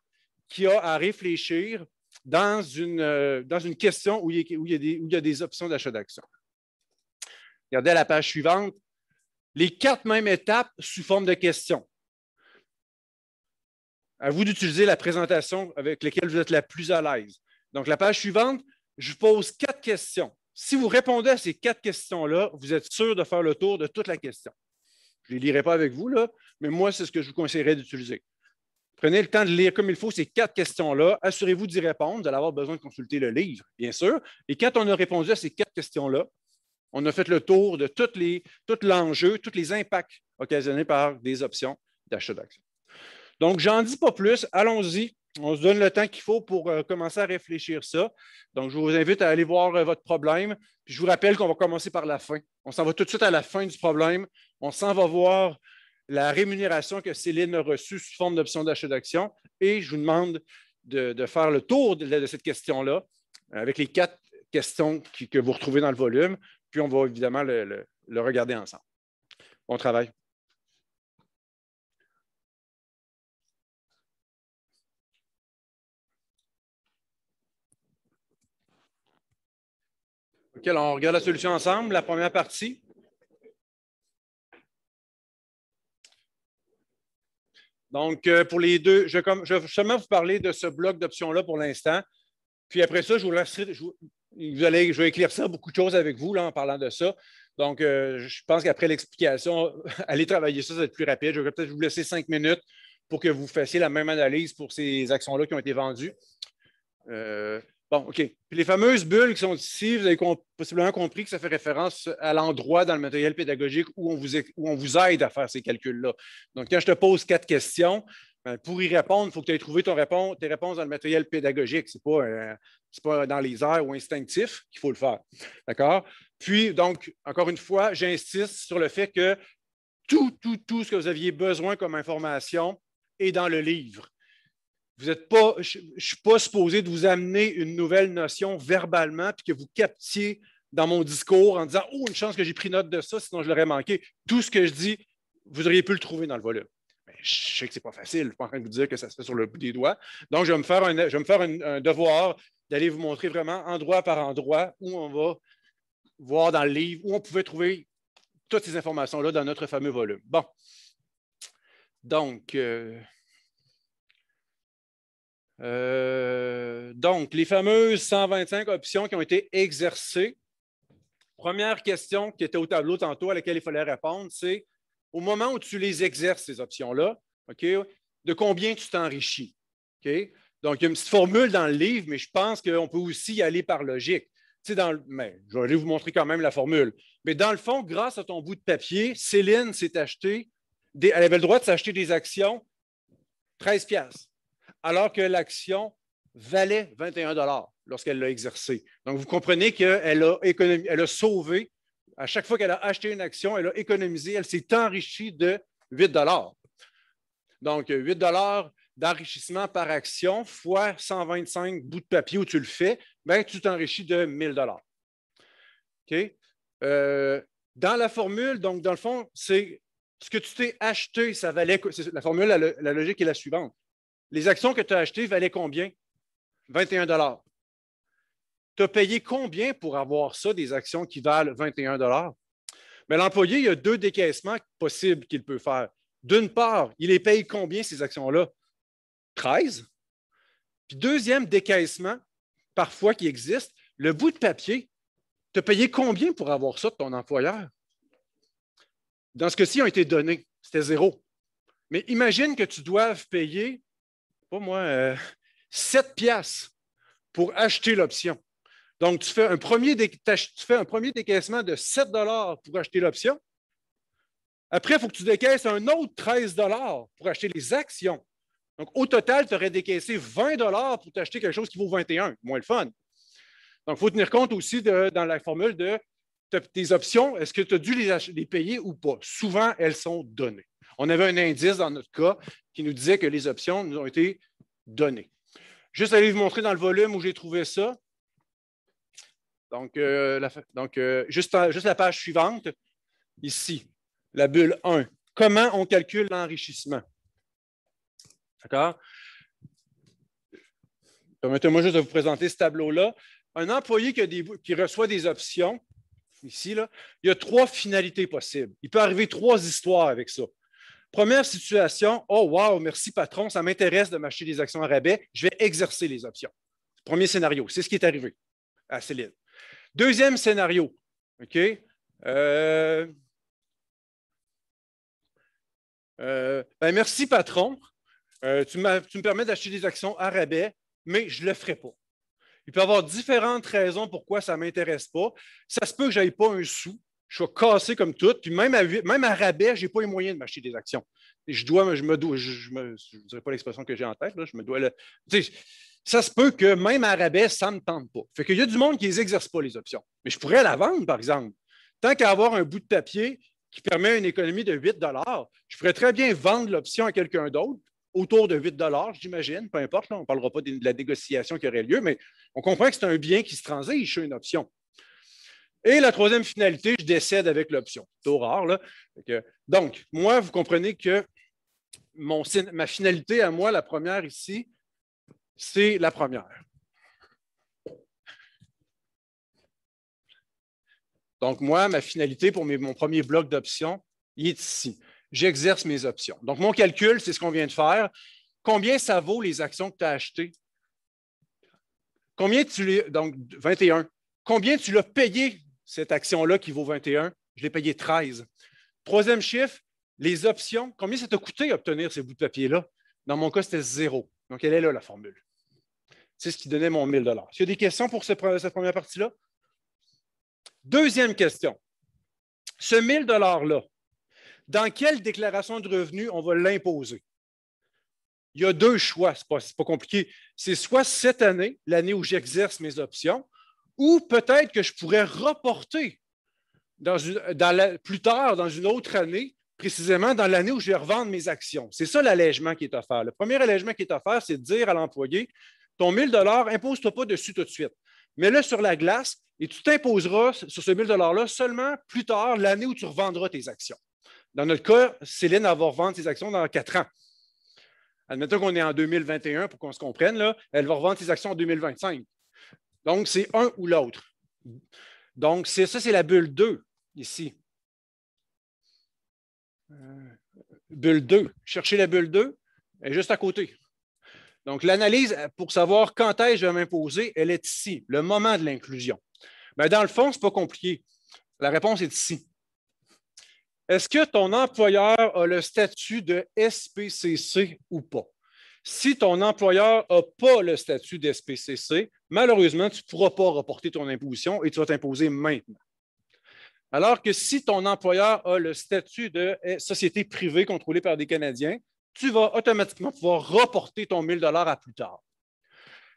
qu'il y a à réfléchir dans une, euh, question où il, y a, des, où il y a des options d'achat d'actions. Regardez la page suivante. Les quatre mêmes étapes sous forme de questions. À vous d'utiliser la présentation avec laquelle vous êtes la plus à l'aise. Donc, la page suivante, je vous pose quatre questions. Si vous répondez à ces quatre questions-là, vous êtes sûr de faire le tour de toute la question. Je ne les lirai pas avec vous, là, mais moi, c'est ce que je vous conseillerais d'utiliser. Prenez le temps de lire comme il faut ces quatre questions-là. Assurez-vous d'y répondre. Vous avoir besoin de consulter le livre, bien sûr. Et quand on a répondu à ces quatre questions-là, on a fait le tour de toutes les, tout l'enjeu, tous les impacts occasionnés par des options d'achat d'actions. Donc, j'en dis pas plus. Allons-y on se donne le temps qu'il faut pour euh, commencer à réfléchir ça. Donc, je vous invite à aller voir euh, votre problème. je vous rappelle qu'on va commencer par la fin. On s'en va tout de suite à la fin du problème. On s'en va voir la rémunération que Céline a reçue sous forme d'option d'achat d'action. Et je vous demande de, faire le tour de, cette question-là avec les quatre questions que vous retrouvez dans le volume. Puis on va évidemment le, le regarder ensemble. Bon travail. on regarde la solution ensemble, la première partie. Donc, euh, pour les deux, je, je vais seulement vous parler de ce bloc d'options-là pour l'instant. Puis après ça, je vous allez, je vais éclaircir beaucoup de choses avec vous là, en parlant de ça. Donc, euh, je pense qu'après l'explication, [LAUGHS] allez travailler ça, ça va être plus rapide. Je vais peut-être vous laisser cinq minutes pour que vous fassiez la même analyse pour ces actions-là qui ont été vendues. Euh, Bon, OK. les fameuses bulles qui sont ici, vous avez possiblement compris que ça fait référence à l'endroit dans le matériel pédagogique où on vous, aide à faire ces calculs-là. Donc, quand je te pose quatre questions, ben, pour y répondre, il faut que tu aies trouvé ton tes réponses dans le matériel pédagogique. Ce n'est pas, euh, pas, dans les airs ou instinctif qu'il faut le faire. D'accord? Puis, donc, encore une fois, j'insiste sur le fait que tout, tout, tout ce que vous aviez besoin comme information est dans le livre. Vous pas, je ne suis pas supposé de vous amener une nouvelle notion verbalement, puis que vous captiez dans mon discours en disant Oh, une chance que j'ai pris note de ça, sinon je l'aurais manqué. Tout ce que je dis, vous auriez pu le trouver dans le volume. Mais ben, je sais que ce n'est pas facile, je ne suis pas en train de vous dire que ça se fait sur le bout des doigts. Donc, je vais me faire un, je me faire un, devoir d'aller vous montrer vraiment endroit par endroit où on va voir dans le livre, où on pouvait trouver toutes ces informations-là dans notre fameux volume. Bon. Donc, euh, euh, donc, les fameuses 125 options qui ont été exercées. Première question qui était au tableau tantôt à laquelle il fallait répondre, c'est au moment où tu les exerces, ces options-là, de combien tu t'enrichis. Donc, il y a une petite formule dans le livre, mais je pense qu'on peut aussi y aller par logique. dans mais je vais vous montrer quand même la formule. Mais dans le fond, grâce à ton bout de papier, Céline s'est achetée, elle avait le droit de s'acheter des actions 13 pièces alors que l'action valait 21 lorsqu'elle l'a exercée. Donc, vous comprenez qu'elle a, elle sauvé, à chaque fois qu'elle a acheté une action, elle a économisé, elle s'est enrichie de 8 Donc, 8 d'enrichissement par action fois 125 bouts de papier où tu le fais, bien, tu t'enrichis de 1000 dollars. Euh, dans la formule, donc dans le fond, c'est ce que tu t'es acheté, ça valait. La formule, la, logique est la suivante. Les actions que tu as achetées valaient combien? 21 Tu as payé combien pour avoir ça, des actions qui valent 21 Mais ben, l'employé, il y a deux décaissements possibles qu'il peut faire. D'une part, il les paye combien ces actions-là? 13. Puis deuxième décaissement, parfois qui existe, le bout de papier, tu as payé combien pour avoir ça de ton employeur? Dans ce cas-ci, ils ont été donnés. C'était zéro. Mais imagine que tu doives payer pas moi, 7 euh, piastres pour acheter l'option. Donc, tu fais, un premier tu fais un premier décaissement de 7 pour acheter l'option. Après, il faut que tu décaisses un autre 13 pour acheter les actions. Donc, au total, tu aurais décaissé 20 pour t'acheter quelque chose qui vaut 21, moins le fun. Donc, il faut tenir compte aussi dans la formule de tes options, est-ce que tu as dû les payer ou pas? Souvent, elles sont données on avait un indice dans notre cas qui nous disait que les options nous ont été données. Juste aller vous montrer dans le volume où j'ai trouvé ça. Donc, euh, donc euh, juste, juste la page suivante, ici, la bulle 1. Comment on calcule l'enrichissement? D'accord? Permettez-moi juste de vous présenter ce tableau-là. Un employé qui, qui, reçoit des options, ici, là, il y a trois finalités possibles. Il peut arriver trois histoires avec ça. Première situation, oh wow, merci patron, ça m'intéresse de m'acheter des actions à rabais, je vais exercer les options. Premier scénario, c'est ce qui est arrivé à Céline. Deuxième scénario, OK? Euh, euh, ben merci patron, euh, tu, tu, me permets d'acheter des actions à rabais, mais je ne le ferai pas. Il peut y avoir différentes raisons pourquoi ça ne m'intéresse pas. Ça se peut que je n'aille pas un sou, je suis cassé comme tout. Puis même à, rabais, je n'ai pas les moyens de m'acheter des actions. Je dois, je me dois, je ne dirais pas l'expression que j'ai en tête, je me dois le. Ça se peut que même à rabais, ça ne me tente pas. Fait qu'il y a du monde qui n'exerce pas, les options. Mais je pourrais la vendre, par exemple. Tant qu'à avoir un bout de papier qui permet une économie de 8 je pourrais très bien vendre l'option à quelqu'un d'autre autour de 8 j'imagine, peu importe, on ne parlera pas de la négociation qui aurait lieu, mais on comprend que c'est un bien qui se transige, une option. Et la troisième finalité, je décède avec l'option. Tôt rare, là. donc, moi, vous comprenez que mon, ma finalité à moi, la première ici, c'est la première. Donc, moi, ma finalité pour mon premier bloc d'options, il est ici. J'exerce mes options. Donc, mon calcul, c'est ce qu'on vient de faire. Combien ça vaut les actions que tu as achetées? Combien tu les. Donc, 21. Combien tu l'as payé cette action-là qui vaut 21, je l'ai payé 13. Troisième chiffre, les options. Combien ça t'a coûté obtenir ces bouts de papier-là? Dans mon cas, c'était zéro. Donc, elle est là, la formule. C'est ce qui donnait mon 1000 Est-ce qu'il y a des questions pour cette première partie-là? Deuxième question. Ce 1000 $-là, dans quelle déclaration de revenus on va l'imposer? Il y a deux choix, ce n'est pas compliqué. C'est soit cette année, l'année où j'exerce mes options, ou peut-être que je pourrais reporter plus tard, dans une autre année, précisément dans l'année où je vais revendre mes actions. C'est ça l'allègement qui est offert. Le premier allègement qui est offert, c'est de dire à l'employé, ton 000 impose-toi pas dessus tout de suite. Mets-le sur la glace et tu t'imposeras sur ce 1000 $-là seulement plus tard, l'année où tu revendras tes actions. Dans notre cas, Céline va revendre ses actions dans quatre ans. Admettons qu'on est en 2021 pour qu'on se comprenne, là, elle va revendre ses actions en 2025. Donc, c'est un ou l'autre. Donc, ça, c'est la bulle 2 ici. Euh, bulle 2. Cherchez la bulle 2, elle est juste à côté. Donc, l'analyse pour savoir quand est-ce que je vais m'imposer, elle est ici, le moment de l'inclusion. Mais dans le fond, ce n'est pas compliqué. La réponse est ici. Est-ce que ton employeur a le statut de SPCC ou pas? Si ton employeur n'a pas le statut d'SPCC, malheureusement, tu ne pourras pas reporter ton imposition et tu vas t'imposer maintenant. Alors que si ton employeur a le statut de eh, société privée contrôlée par des Canadiens, tu vas automatiquement pouvoir reporter ton 1000 dollars à plus tard.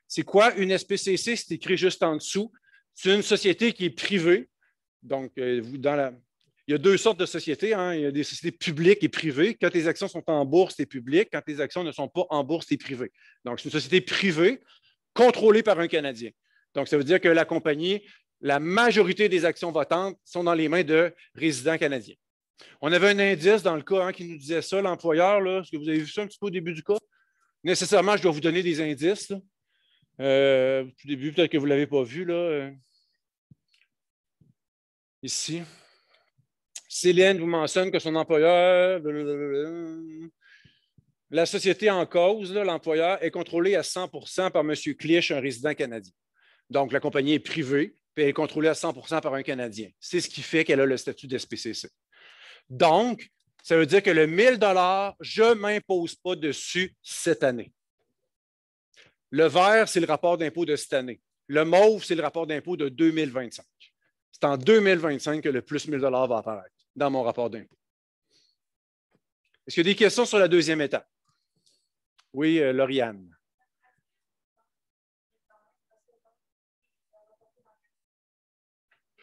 C'est quoi une SPCC? C'est écrit juste en dessous. C'est une société qui est privée. Donc, euh, dans la, il y a deux sortes de sociétés. Hein. Il y a des sociétés publiques et privées. Quand tes actions sont en bourse, c'est public. Quand tes actions ne sont pas en bourse, c'est privé. Donc, c'est une société privée contrôlée par un Canadien. Donc, ça veut dire que la compagnie, la majorité des actions votantes sont dans les mains de résidents canadiens. On avait un indice dans le cas hein, qui nous disait ça, l'employeur. Est-ce que vous avez vu ça un petit peu au début du cas? Nécessairement, je dois vous donner des indices. Euh, au début, peut-être que vous ne l'avez pas vu. Là, euh, ici. Céline vous mentionne que son employeur, la société en cause, l'employeur, est contrôlé à 100 par M. Clich, un résident canadien. Donc, la compagnie est privée, puis elle est contrôlée à 100 par un Canadien. C'est ce qui fait qu'elle a le statut d'SPCC. Donc, ça veut dire que le 1000 je ne m'impose pas dessus cette année. Le vert, c'est le rapport d'impôt de cette année. Le mauve, c'est le rapport d'impôt de 2025. C'est en 2025 que le plus 1000 va apparaître dans mon rapport d'impôt. Est-ce qu'il y a des questions sur la deuxième étape? Oui, euh, Lauriane.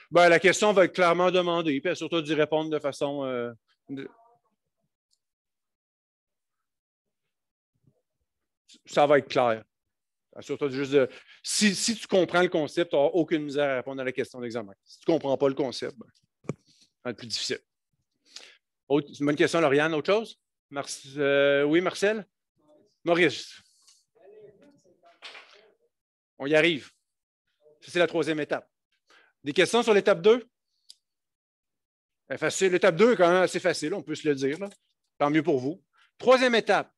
Ben, la question va être clairement demandée, puis surtout d'y répondre de façon. Euh, Ça va être clair. Surtout juste de. Si, tu comprends le concept, tu n'auras aucune misère à répondre à la question d'examen. Si tu ne comprends pas le concept, ben plus difficile. Autre, une bonne question, Lauriane. Autre chose? Euh, oui, Marcel? Maurice. On y arrive. C'est la troisième étape. Des questions sur l'étape 2? Ben, facile. L'étape 2 est quand même assez facile, on peut se le dire. Tant mieux pour vous. Troisième étape.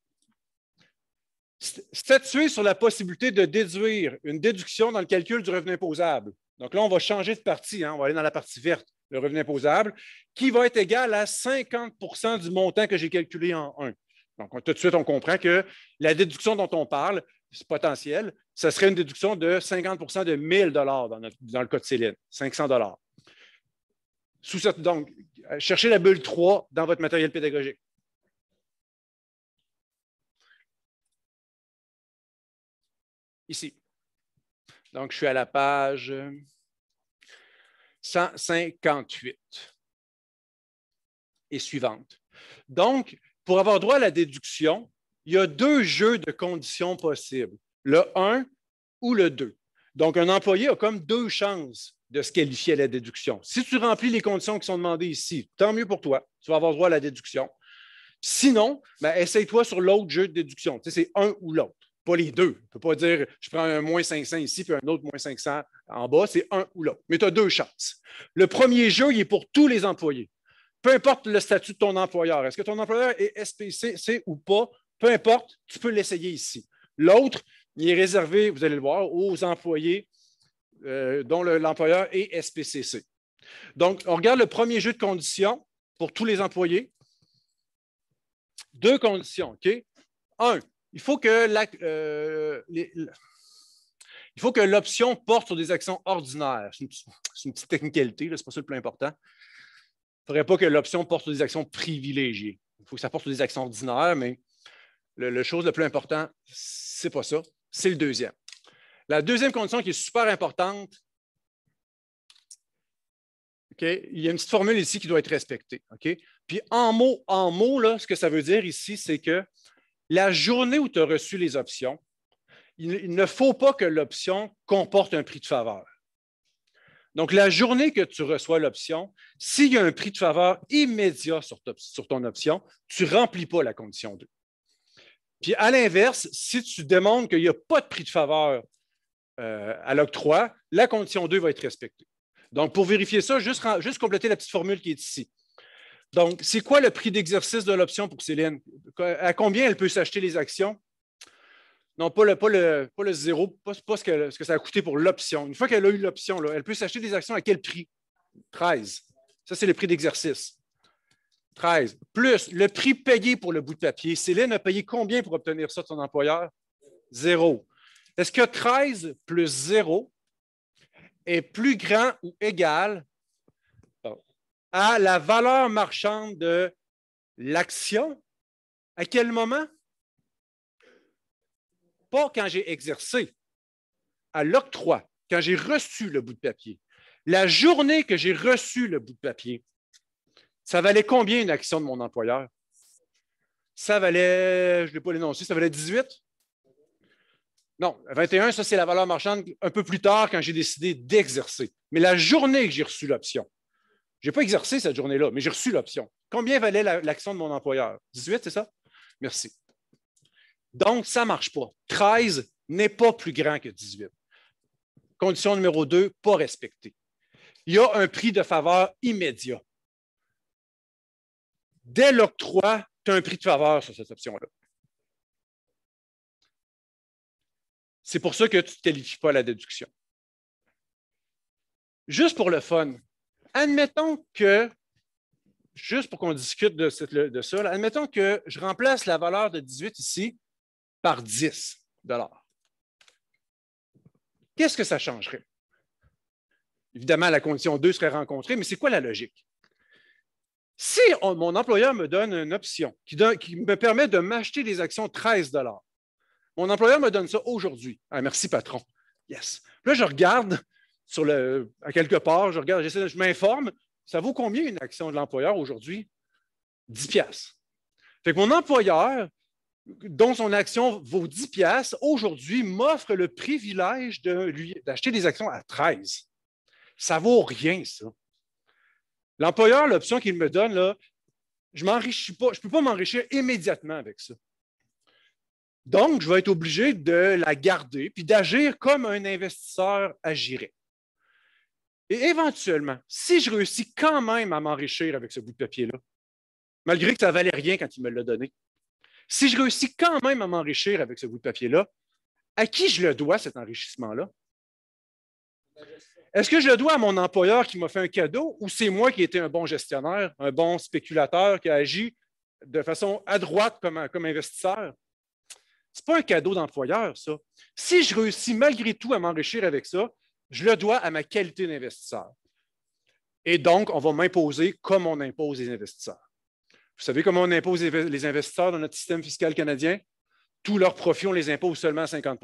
Statuer sur la possibilité de déduire une déduction dans le calcul du revenu imposable. Donc là, on va changer de partie. Hein. On va aller dans la partie verte le revenu imposable, qui va être égal à 50 du montant que j'ai calculé en 1. Donc, tout de suite, on comprend que la déduction dont on parle, ce potentiel, ce serait une déduction de 50 de 1000 dollars dans le code de Céline, 500 Sous Donc, cherchez la bulle 3 dans votre matériel pédagogique. Ici. Donc, je suis à la page euh, 158 et suivante. Donc, pour avoir droit à la déduction, il y a deux jeux de conditions possibles, le 1 ou le 2. Donc, un employé a comme deux chances de se qualifier à la déduction. Si tu remplis les conditions qui sont demandées ici, tant mieux pour toi, tu vas avoir droit à la déduction. Sinon, ben, essaye-toi sur l'autre jeu de déduction. c'est un ou l'autre pas les deux. Tu ne peux pas dire je prends un moins 500 ici puis un autre moins 500 en bas. C'est un ou l'autre. Mais tu as deux chances. Le premier jeu, il est pour tous les employés. Peu importe le statut de ton employeur. Est-ce que ton employeur est SPCC ou pas? Peu importe, tu peux l'essayer ici. L'autre, il est réservé, vous allez le voir, aux employés euh, dont l'employeur est SPCC. Donc, on regarde le premier jeu de conditions pour tous les employés. Deux conditions, OK? Un, euh, il faut que l'option porte sur des actions ordinaires. C'est une, petite technicalité, c'est pas ça le plus important. Il ne faudrait pas que l'option porte sur des actions privilégiées. Il faut que ça porte sur des actions ordinaires, mais la chose la plus importante, ce n'est pas ça, c'est le deuxième. La deuxième condition qui est super importante, il y a une petite formule ici qui doit être respectée. Puis en mots, en mots, là, ce que ça veut dire ici, c'est que la journée où tu as reçu les options, il ne faut pas que l'option comporte un prix de faveur. Donc, la journée que tu reçois l'option, s'il y a un prix de faveur immédiat sur, ton option, tu ne remplis pas la condition 2. Puis, à l'inverse, si tu demandes qu'il n'y a pas de prix de faveur euh, à l'octroi, la condition 2 va être respectée. Donc, pour vérifier ça, juste compléter la petite formule qui est ici. Donc, c'est quoi le prix d'exercice de l'option pour Céline? À combien elle peut s'acheter les actions? Non, pas le, zéro, pas, ce, que, ça a coûté pour l'option. Une fois qu'elle a eu l'option, elle peut s'acheter des actions à quel prix? 13. Ça, c'est le prix d'exercice. 13. Plus le prix payé pour le bout de papier. Céline a payé combien pour obtenir ça de son employeur? Zéro. Est-ce que 13 plus 0 est plus grand ou égal à la valeur marchande de l'action. À quel moment? Pas quand j'ai exercé, à l'octroi, quand j'ai reçu le bout de papier. La journée que j'ai reçu le bout de papier, ça valait combien une action de mon employeur? Ça valait, je ne l'ai pas énoncé, ça valait 18? Non, 21, ça c'est la valeur marchande un peu plus tard quand j'ai décidé d'exercer. Mais la journée que j'ai reçu l'option, je n'ai pas exercé cette journée-là, mais j'ai reçu l'option. Combien valait l'action de mon employeur? 18, c'est ça? Merci. Donc, ça ne marche pas. 13 n'est pas plus grand que 18. Condition numéro 2, pas respectée. Il y a un prix de faveur immédiat. Dès l'octroi, tu as un prix de faveur sur cette option-là. C'est pour ça que tu ne qualifies pas la déduction. Juste pour le fun, admettons que, juste pour qu'on discute de, de ça, admettons que je remplace la valeur de 18 ici par 10 Qu'est-ce que ça changerait? Évidemment, la condition 2 serait rencontrée, mais c'est quoi la logique? Si mon employeur me donne une option qui, me permet de m'acheter des actions 13 mon employeur me donne ça aujourd'hui. Ah, merci, patron. Yes. Là, je regarde, sur le, à quelque part, je regarde, je m'informe, ça vaut combien une action de l'employeur aujourd'hui? 10 piastres. Fait que mon employeur, dont son action vaut 10 piastres, aujourd'hui m'offre le privilège d'acheter des actions à 13. Ça vaut rien, ça. L'employeur, l'option qu'il me donne, là, je m'enrichis pas, je ne peux pas m'enrichir immédiatement avec ça. Donc, je vais être obligé de la garder puis d'agir comme un investisseur agirait. Et éventuellement, si je réussis quand même à m'enrichir avec ce bout de papier-là, malgré que ça ne valait rien quand il me l'a donné, si je réussis quand même à m'enrichir avec ce bout de papier-là, à qui je le dois cet enrichissement-là? Est-ce que je le dois à mon employeur qui m'a fait un cadeau ou c'est moi qui ai été un bon gestionnaire, un bon spéculateur qui a agi de façon adroite comme, comme investisseur? Ce n'est pas un cadeau d'employeur, ça. Si je réussis malgré tout à m'enrichir avec ça, je le dois à ma qualité d'investisseur. Et donc, on va m'imposer comme on impose les investisseurs. Vous savez comment on impose les investisseurs dans notre système fiscal canadien? Tous leurs profits, on les impose seulement à 50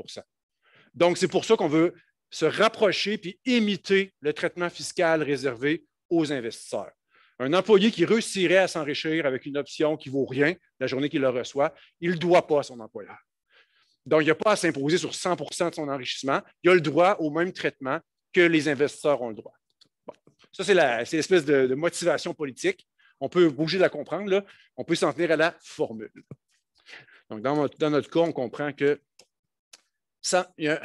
Donc, c'est pour ça qu'on veut se rapprocher puis imiter le traitement fiscal réservé aux investisseurs. Un employé qui réussirait à s'enrichir avec une option qui vaut rien la journée qu'il le reçoit, il ne doit pas à son employeur. Donc, il n'y a pas à s'imposer sur 100 de son enrichissement. Il a le droit au même traitement que les investisseurs ont le droit. Ça, c'est l'espèce de, motivation politique. On peut bouger de la comprendre. On peut s'en tenir à la formule. Donc, dans, notre, cas, on comprend que [LAUGHS]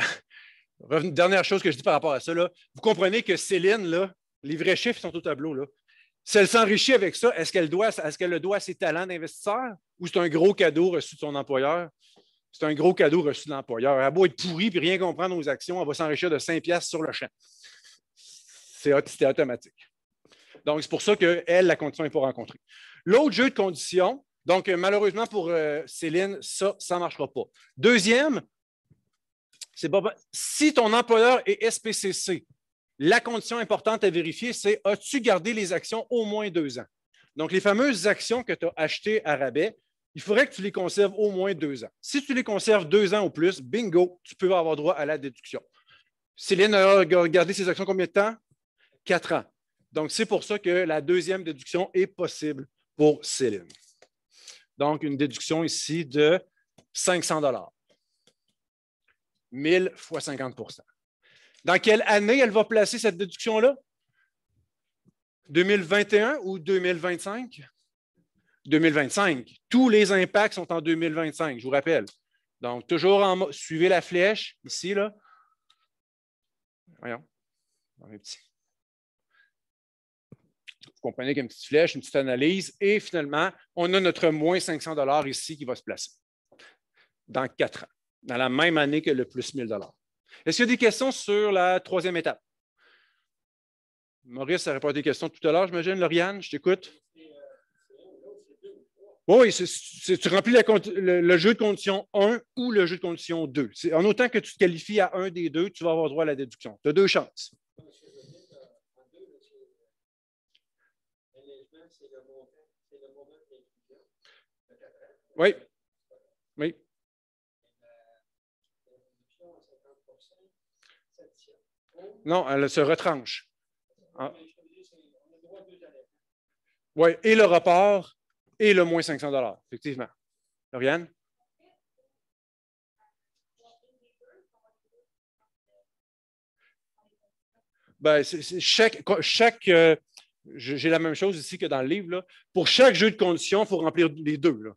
Dernière chose que je dis par rapport à ça, vous comprenez que Céline, là, les vrais chiffres sont au tableau. Là. Si elle s'enrichit avec ça, est-ce qu'elle le doit à ses talents d'investisseur ou c'est un gros cadeau reçu de son employeur? C'est un gros cadeau reçu de l'employeur. Elle a être pourrie puis rien comprendre aux actions, elle va s'enrichir de 5 piastres sur le champ. C'était automatique. Donc, c'est pour ça qu'elle, la condition n'est pas rencontrée. L'autre jeu de conditions, donc euh, malheureusement pour euh, Céline, ça, ça ne marchera pas. Deuxième, c'est si ton employeur est SPCC, la condition importante à vérifier, c'est as-tu gardé les actions au moins deux ans? Donc, les fameuses actions que tu as achetées à rabais, il faudrait que tu les conserves au moins deux ans. Si tu les conserves deux ans ou plus, bingo, tu peux avoir droit à la déduction. Céline a regardé ses actions combien de temps? Quatre ans. Donc, c'est pour ça que la deuxième déduction est possible pour Céline. Donc, une déduction ici de 500 1000 fois 50 Dans quelle année elle va placer cette déduction-là? 2021 ou 2025? 2025. Tous les impacts sont en 2025, je vous rappelle. Donc, toujours en suivez la flèche ici, là. Voyons. Vous comprenez qu'il y a une petite flèche, une petite analyse, et finalement, on a notre moins 500 dollars ici qui va se placer dans quatre ans, dans la même année que le plus 1000 dollars. Est-ce qu'il y a des questions sur la troisième étape? Maurice a répondu des questions tout à l'heure, j'imagine. Lauriane, je t'écoute. Oui, tu remplis le, jeu de condition 1 ou le jeu de condition 2. En autant que tu te qualifies à un des deux, tu vas avoir droit à la déduction. Tu as deux chances. Oui. Oui. Non, elle se retranche. Ah. Oui, et le report et le moins 500 effectivement. Lauriane? Ben, chaque, chaque euh, j'ai la même chose ici que dans le livre. Pour chaque jeu de conditions, il faut remplir les deux. Là.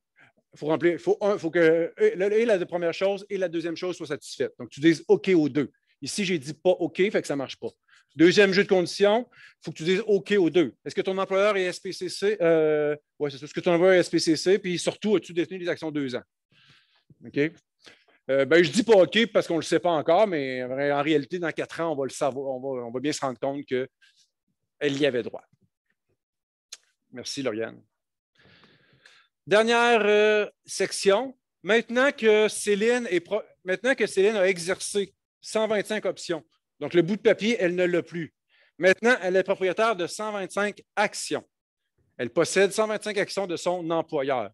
Faut remplir, faut faut que la première chose et la deuxième chose soient satisfaites. Donc, tu dises OK aux deux. Ici, j'ai dit pas OK, fait que ça ne marche pas. Deuxième jeu de conditions, il faut que tu dises OK aux deux. Est-ce que ton employeur est SPCC? Euh, oui, c'est ça. ce que ton employeur est SPCC? Puis surtout, as-tu détenu des actions deux ans? OK? Euh, ben, je ne dis pas OK parce qu'on ne le sait pas encore, mais en réalité, dans quatre ans, on va le savoir, on va, bien se rendre compte qu'elle y avait droit. Merci, Lauriane. Dernière euh, section. Maintenant que Céline maintenant que Céline a exercé 125 options, donc, le bout de papier, elle ne l'a plus. Maintenant, elle est propriétaire de 125 actions. Elle possède 125 actions de son employeur.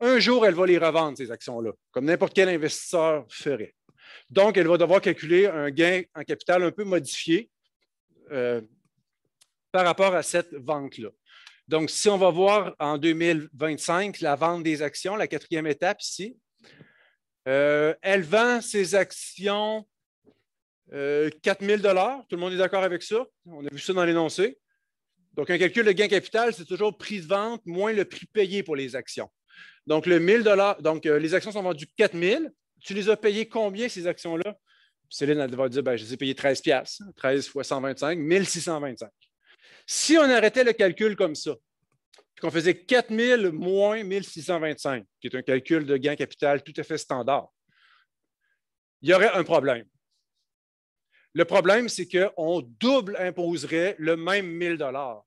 Un jour, elle va les revendre, ces actions-là, comme n'importe quel investisseur ferait. Donc, elle va devoir calculer un gain en capital un peu modifié euh, par rapport à cette vente-là. Donc, si on va voir en 2025 la vente des actions, la quatrième étape ici, euh, elle vend ses actions 4 euh, 000 tout le monde est d'accord avec ça. On a vu ça dans l'énoncé. Donc, un calcul de gain capital, c'est toujours prix de vente moins le prix payé pour les actions. Donc, le 1000 donc euh, les actions sont vendues 4 000. Tu les as payées combien, ces actions-là? Céline va dire, ben, je les ai payées 13 13 fois 125, 1625. Si on arrêtait le calcul comme ça, qu'on faisait 4 000 moins 1625, qui est un calcul de gain capital tout à fait standard, il y aurait un problème. Le problème, c'est qu'on double imposerait le même 1000 dollars.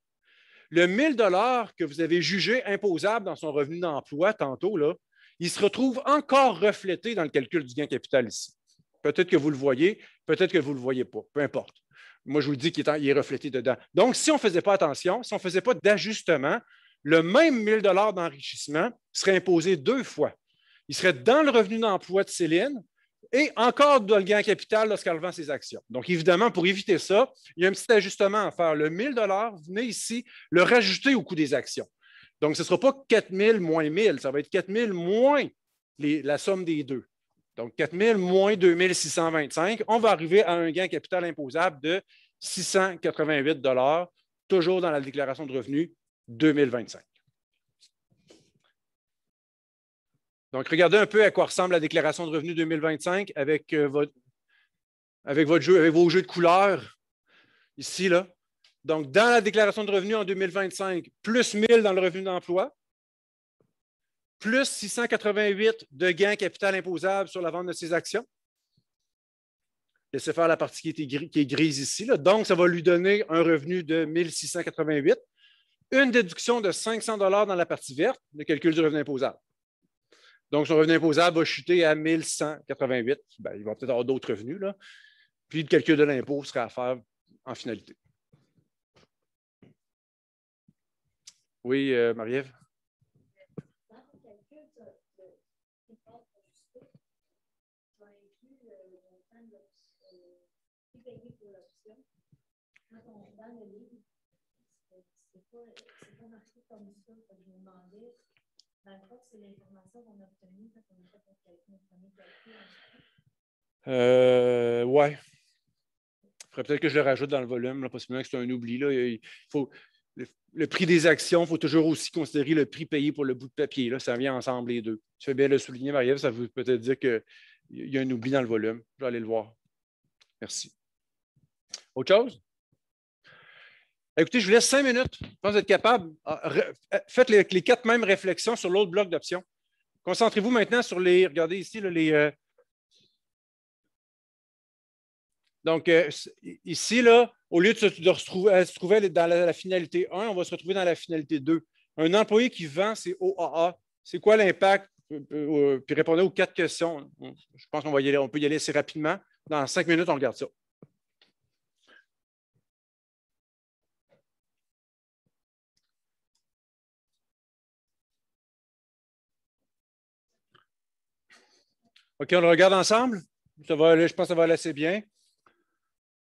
Le 1000 dollars que vous avez jugé imposable dans son revenu d'emploi tantôt, là, il se retrouve encore reflété dans le calcul du gain capital ici. Peut-être que vous le voyez, peut-être que vous ne le voyez pas, peu importe. Moi, je vous le dis qu'il est, reflété dedans. Donc, si on ne faisait pas attention, si on ne faisait pas d'ajustement, le même 1000 dollars d'enrichissement serait imposé deux fois. Il serait dans le revenu d'emploi de Céline et encore de le gain capital lorsqu'elle vend ses actions. Donc, évidemment, pour éviter ça, il y a un petit ajustement à faire. Le 1 1000 venez ici le rajouter au coût des actions. Donc, ce ne sera pas 4 000 moins 1 000, ça va être 4 000 moins la somme des deux. Donc, 4 000 moins 2 625, on va arriver à un gain capital imposable de 688 toujours dans la déclaration de revenus 2025. Donc, regardez un peu à quoi ressemble la déclaration de revenus 2025 euh, avec, votre, avec vos jeux de couleurs ici, là. Donc, dans la déclaration de revenus en 2025, plus 1000 dans le revenu d'emploi, plus 688 de gains capital imposable sur la vente de ses actions. Laissez faire la partie qui, est grise ici. Là. Donc, ça va lui donner un revenu de 1688, une déduction de 500 dans la partie verte, le calcul du revenu imposable. Donc, son revenu imposable va chuter à 1188. Ben, il va peut-être avoir d'autres revenus. Puis, le calcul de l'impôt sera à faire en finalité. Oui, euh, Marie-Ève? Dans calcul, le de Quand on dans le livre, c'est pas, pas marqué comme ça. Je me demandais oui. Euh, ouais. Faudrait peut-être que je le rajoute dans le volume, parce que c'est un oubli. faut, le, prix des actions, il faut toujours aussi considérer le prix payé pour le bout de papier. Là, ça vient ensemble les deux. Tu fais bien le souligner, Marie-Ève, ça veut peut-être dire qu'il y a un oubli dans le volume. Je vais aller le voir. Merci. Autre chose? Ben, écoutez, je vous laisse cinq minutes. Je pense que vous êtes capable, ah, euh, faites les, quatre mêmes réflexions sur l'autre bloc d'options. Concentrez-vous maintenant sur les. Regardez ici, les. Euh, donc, euh, ici, là, au lieu de se, se trouver dans la, finalité 1, on va se retrouver dans la finalité 2. Un employé qui vend, c'est OAA. C'est quoi l'impact? puis répondez aux quatre questions. Je pense qu'on peut y aller assez rapidement. Dans cinq minutes, on regarde ça. OK, on le regarde ensemble? je pense que ça va aller assez bien.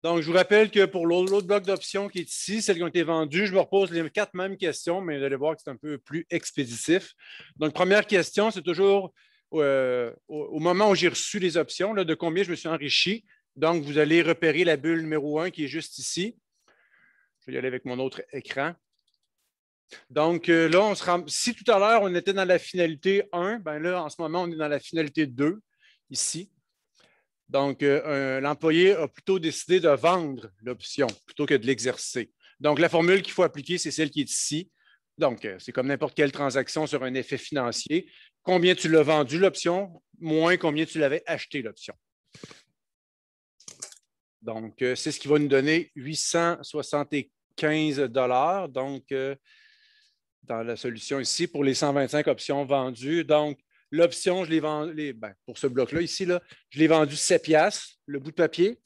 Donc, je vous rappelle que pour l'autre bloc d'options qui est ici, celles qui ont été vendues, je me repose les quatre mêmes questions, mais vous allez voir que c'est un peu plus expéditif. Donc, première question, c'est toujours euh, au, moment où j'ai reçu les options, de combien je me suis enrichi. Donc, vous allez repérer la bulle numéro 1 qui est juste ici. Je vais y aller avec mon autre écran. Donc, euh, là, on se rend... si tout à l'heure, on était dans la finalité 1, ben là, en ce moment, on est dans la finalité 2 ici. Donc, euh, l'employé a plutôt décidé de vendre l'option plutôt que de l'exercer. Donc, la formule qu'il faut appliquer, c'est celle qui est ici. Donc, euh, c'est comme n'importe quelle transaction sur un effet financier. Combien tu l'as vendu l'option, moins combien tu l'avais acheté l'option. Donc, euh, c'est ce qui va nous donner 875 Donc, dans la solution ici, pour les 125 options vendues. Donc, L'option, je l'ai vendu, ben, pour ce bloc-là, ici, là, je l'ai vendu 7 piastres, le bout de papier.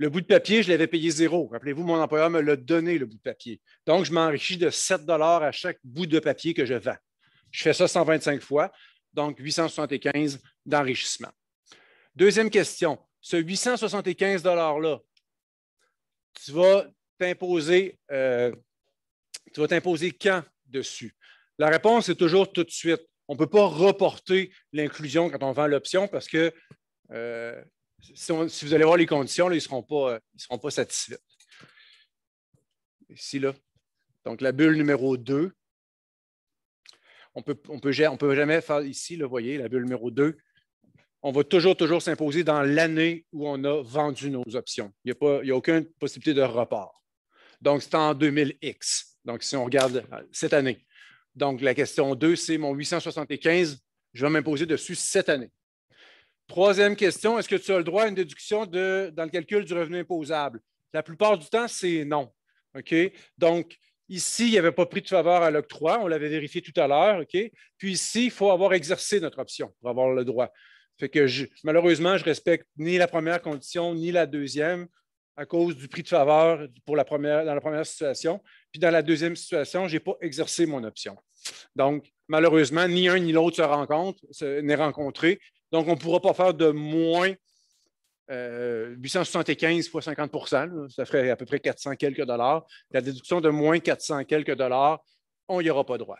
Le bout de papier, je l'avais payé zéro. Rappelez-vous, mon employeur me l'a donné, le bout de papier. Donc, je m'enrichis de 7 à chaque bout de papier que je vends. Je fais ça 125 fois, donc 875 d'enrichissement. Deuxième question, ce 875 $-là, tu vas t'imposer, euh, tu vas t'imposer quand dessus? La réponse est toujours tout de suite on ne peut pas reporter l'inclusion quand on vend l'option parce que euh, si, vous allez voir les conditions, ils ne seront, pas, euh, ils pas satisfaits. Ici, là. Donc, la bulle numéro 2. On peut, ne on peut, jamais faire ici, vous voyez, la bulle numéro 2. On va toujours, toujours s'imposer dans l'année où on a vendu nos options. Il n'y a, a, aucune possibilité de report. Donc, c'est en 2000X. Donc, si on regarde euh, cette année, donc, la question 2, c'est mon 875, je vais m'imposer dessus cette année. Troisième question, est-ce que tu as le droit à une déduction dans le calcul du revenu imposable? La plupart du temps, c'est non. Donc, ici, il n'y avait pas pris de faveur à l'octroi, on l'avait vérifié tout à l'heure. Puis ici, il faut avoir exercé notre option pour avoir le droit. Fait que malheureusement, je respecte ni la première condition ni la deuxième à cause du prix de faveur pour la première, dans la première situation. Puis dans la deuxième situation, je n'ai pas exercé mon option. Donc, malheureusement, ni un ni l'autre se rencontre, n'est rencontré. Donc, on ne pourra pas faire de moins 875 euh, fois 50 ça ferait à peu près 400 quelques dollars. La déduction de moins 400 quelques dollars, on n'y aura pas droit.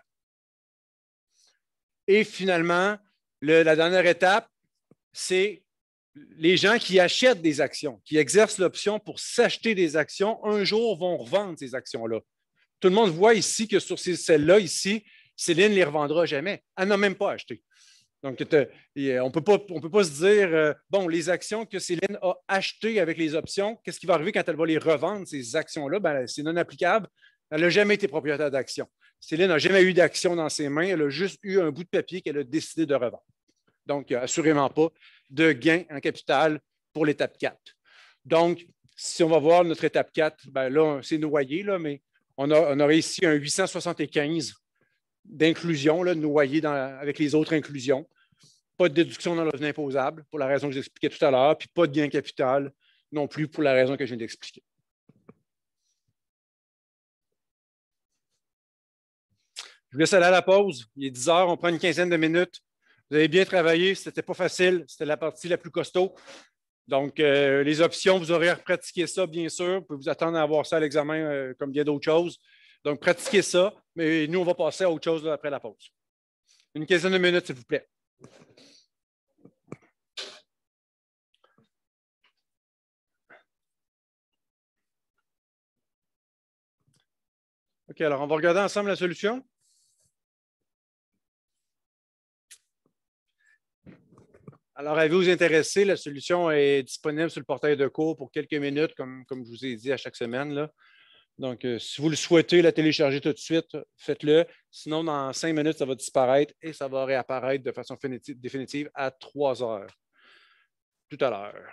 Et finalement, la dernière étape, c'est les gens qui achètent des actions, qui exercent l'option pour s'acheter des actions, un jour vont revendre ces actions-là. Tout le monde voit ici que sur celles-là, ici, Céline ne les revendra jamais. Elle n'a même pas acheté. Donc, on peut peut pas se dire, euh, bon, les actions que Céline a achetées avec les options, qu'est-ce qui va arriver quand elle va les revendre, ces actions-là? Ben, c'est non applicable. Elle n'a jamais été propriétaire d'actions. Céline n'a jamais eu d'action dans ses mains. Elle a juste eu un bout de papier qu'elle a décidé de revendre. Donc, assurément pas de gain en capital pour l'étape 4. Donc, si on va voir notre étape 4, ben là, c'est noyé, mais on, on aurait ici un 875 d'inclusion, noyé avec les autres inclusions. Pas de déduction dans le revenu imposable pour la raison que j'expliquais tout à l'heure, puis pas de gain capital non plus pour la raison que je viens d'expliquer. Je vous laisse aller à la pause. Il est 10 heures, on prend une quinzaine de minutes. Vous avez bien travaillé, Ce n'était pas facile, c'était la partie la plus costaud. Donc, euh, les options, vous aurez à pratiquer ça, bien sûr. Vous pouvez vous attendre à avoir ça à l'examen euh, comme bien d'autres choses. Donc, pratiquez ça, mais nous, on va passer à autre chose après la pause. Une quinzaine de minutes, s'il vous plaît. OK, alors on va regarder ensemble la solution. Alors, avez-vous intéressé? La solution est disponible sur le portail de cours pour quelques minutes, comme, comme je vous ai dit à chaque semaine. Donc, euh, si vous le souhaitez, la télécharger tout de suite, faites-le. Sinon, dans cinq minutes, ça va disparaître et ça va réapparaître de façon définitive à trois heures, tout à l'heure.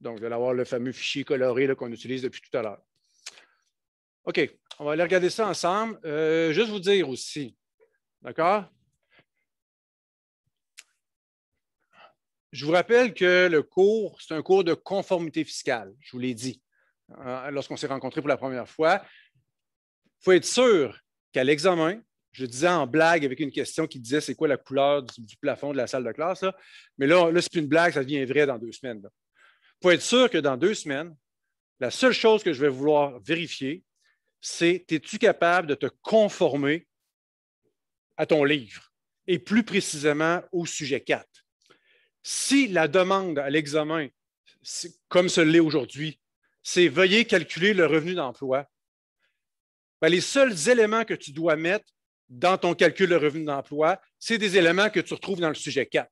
Donc, vous allez avoir le fameux fichier coloré qu'on utilise depuis tout à l'heure. OK, on va aller regarder ça ensemble. Euh, juste vous dire aussi, d'accord? Je vous rappelle que le cours, c'est un cours de conformité fiscale, je vous l'ai dit, hein, lorsqu'on s'est rencontrés pour la première fois. Il faut être sûr qu'à l'examen, je disais en blague avec une question qui disait c'est quoi la couleur du, plafond de la salle de classe, mais là, là c'est une blague, ça devient vrai dans deux semaines. Il faut être sûr que dans deux semaines, la seule chose que je vais vouloir vérifier, c'est es-tu capable de te conformer à ton livre et plus précisément au sujet 4. Si la demande à l'examen, comme ce l'est aujourd'hui, c'est veuillez calculer le revenu d'emploi, ben, les seuls éléments que tu dois mettre dans ton calcul de revenu d'emploi, c'est des éléments que tu retrouves dans le sujet 4.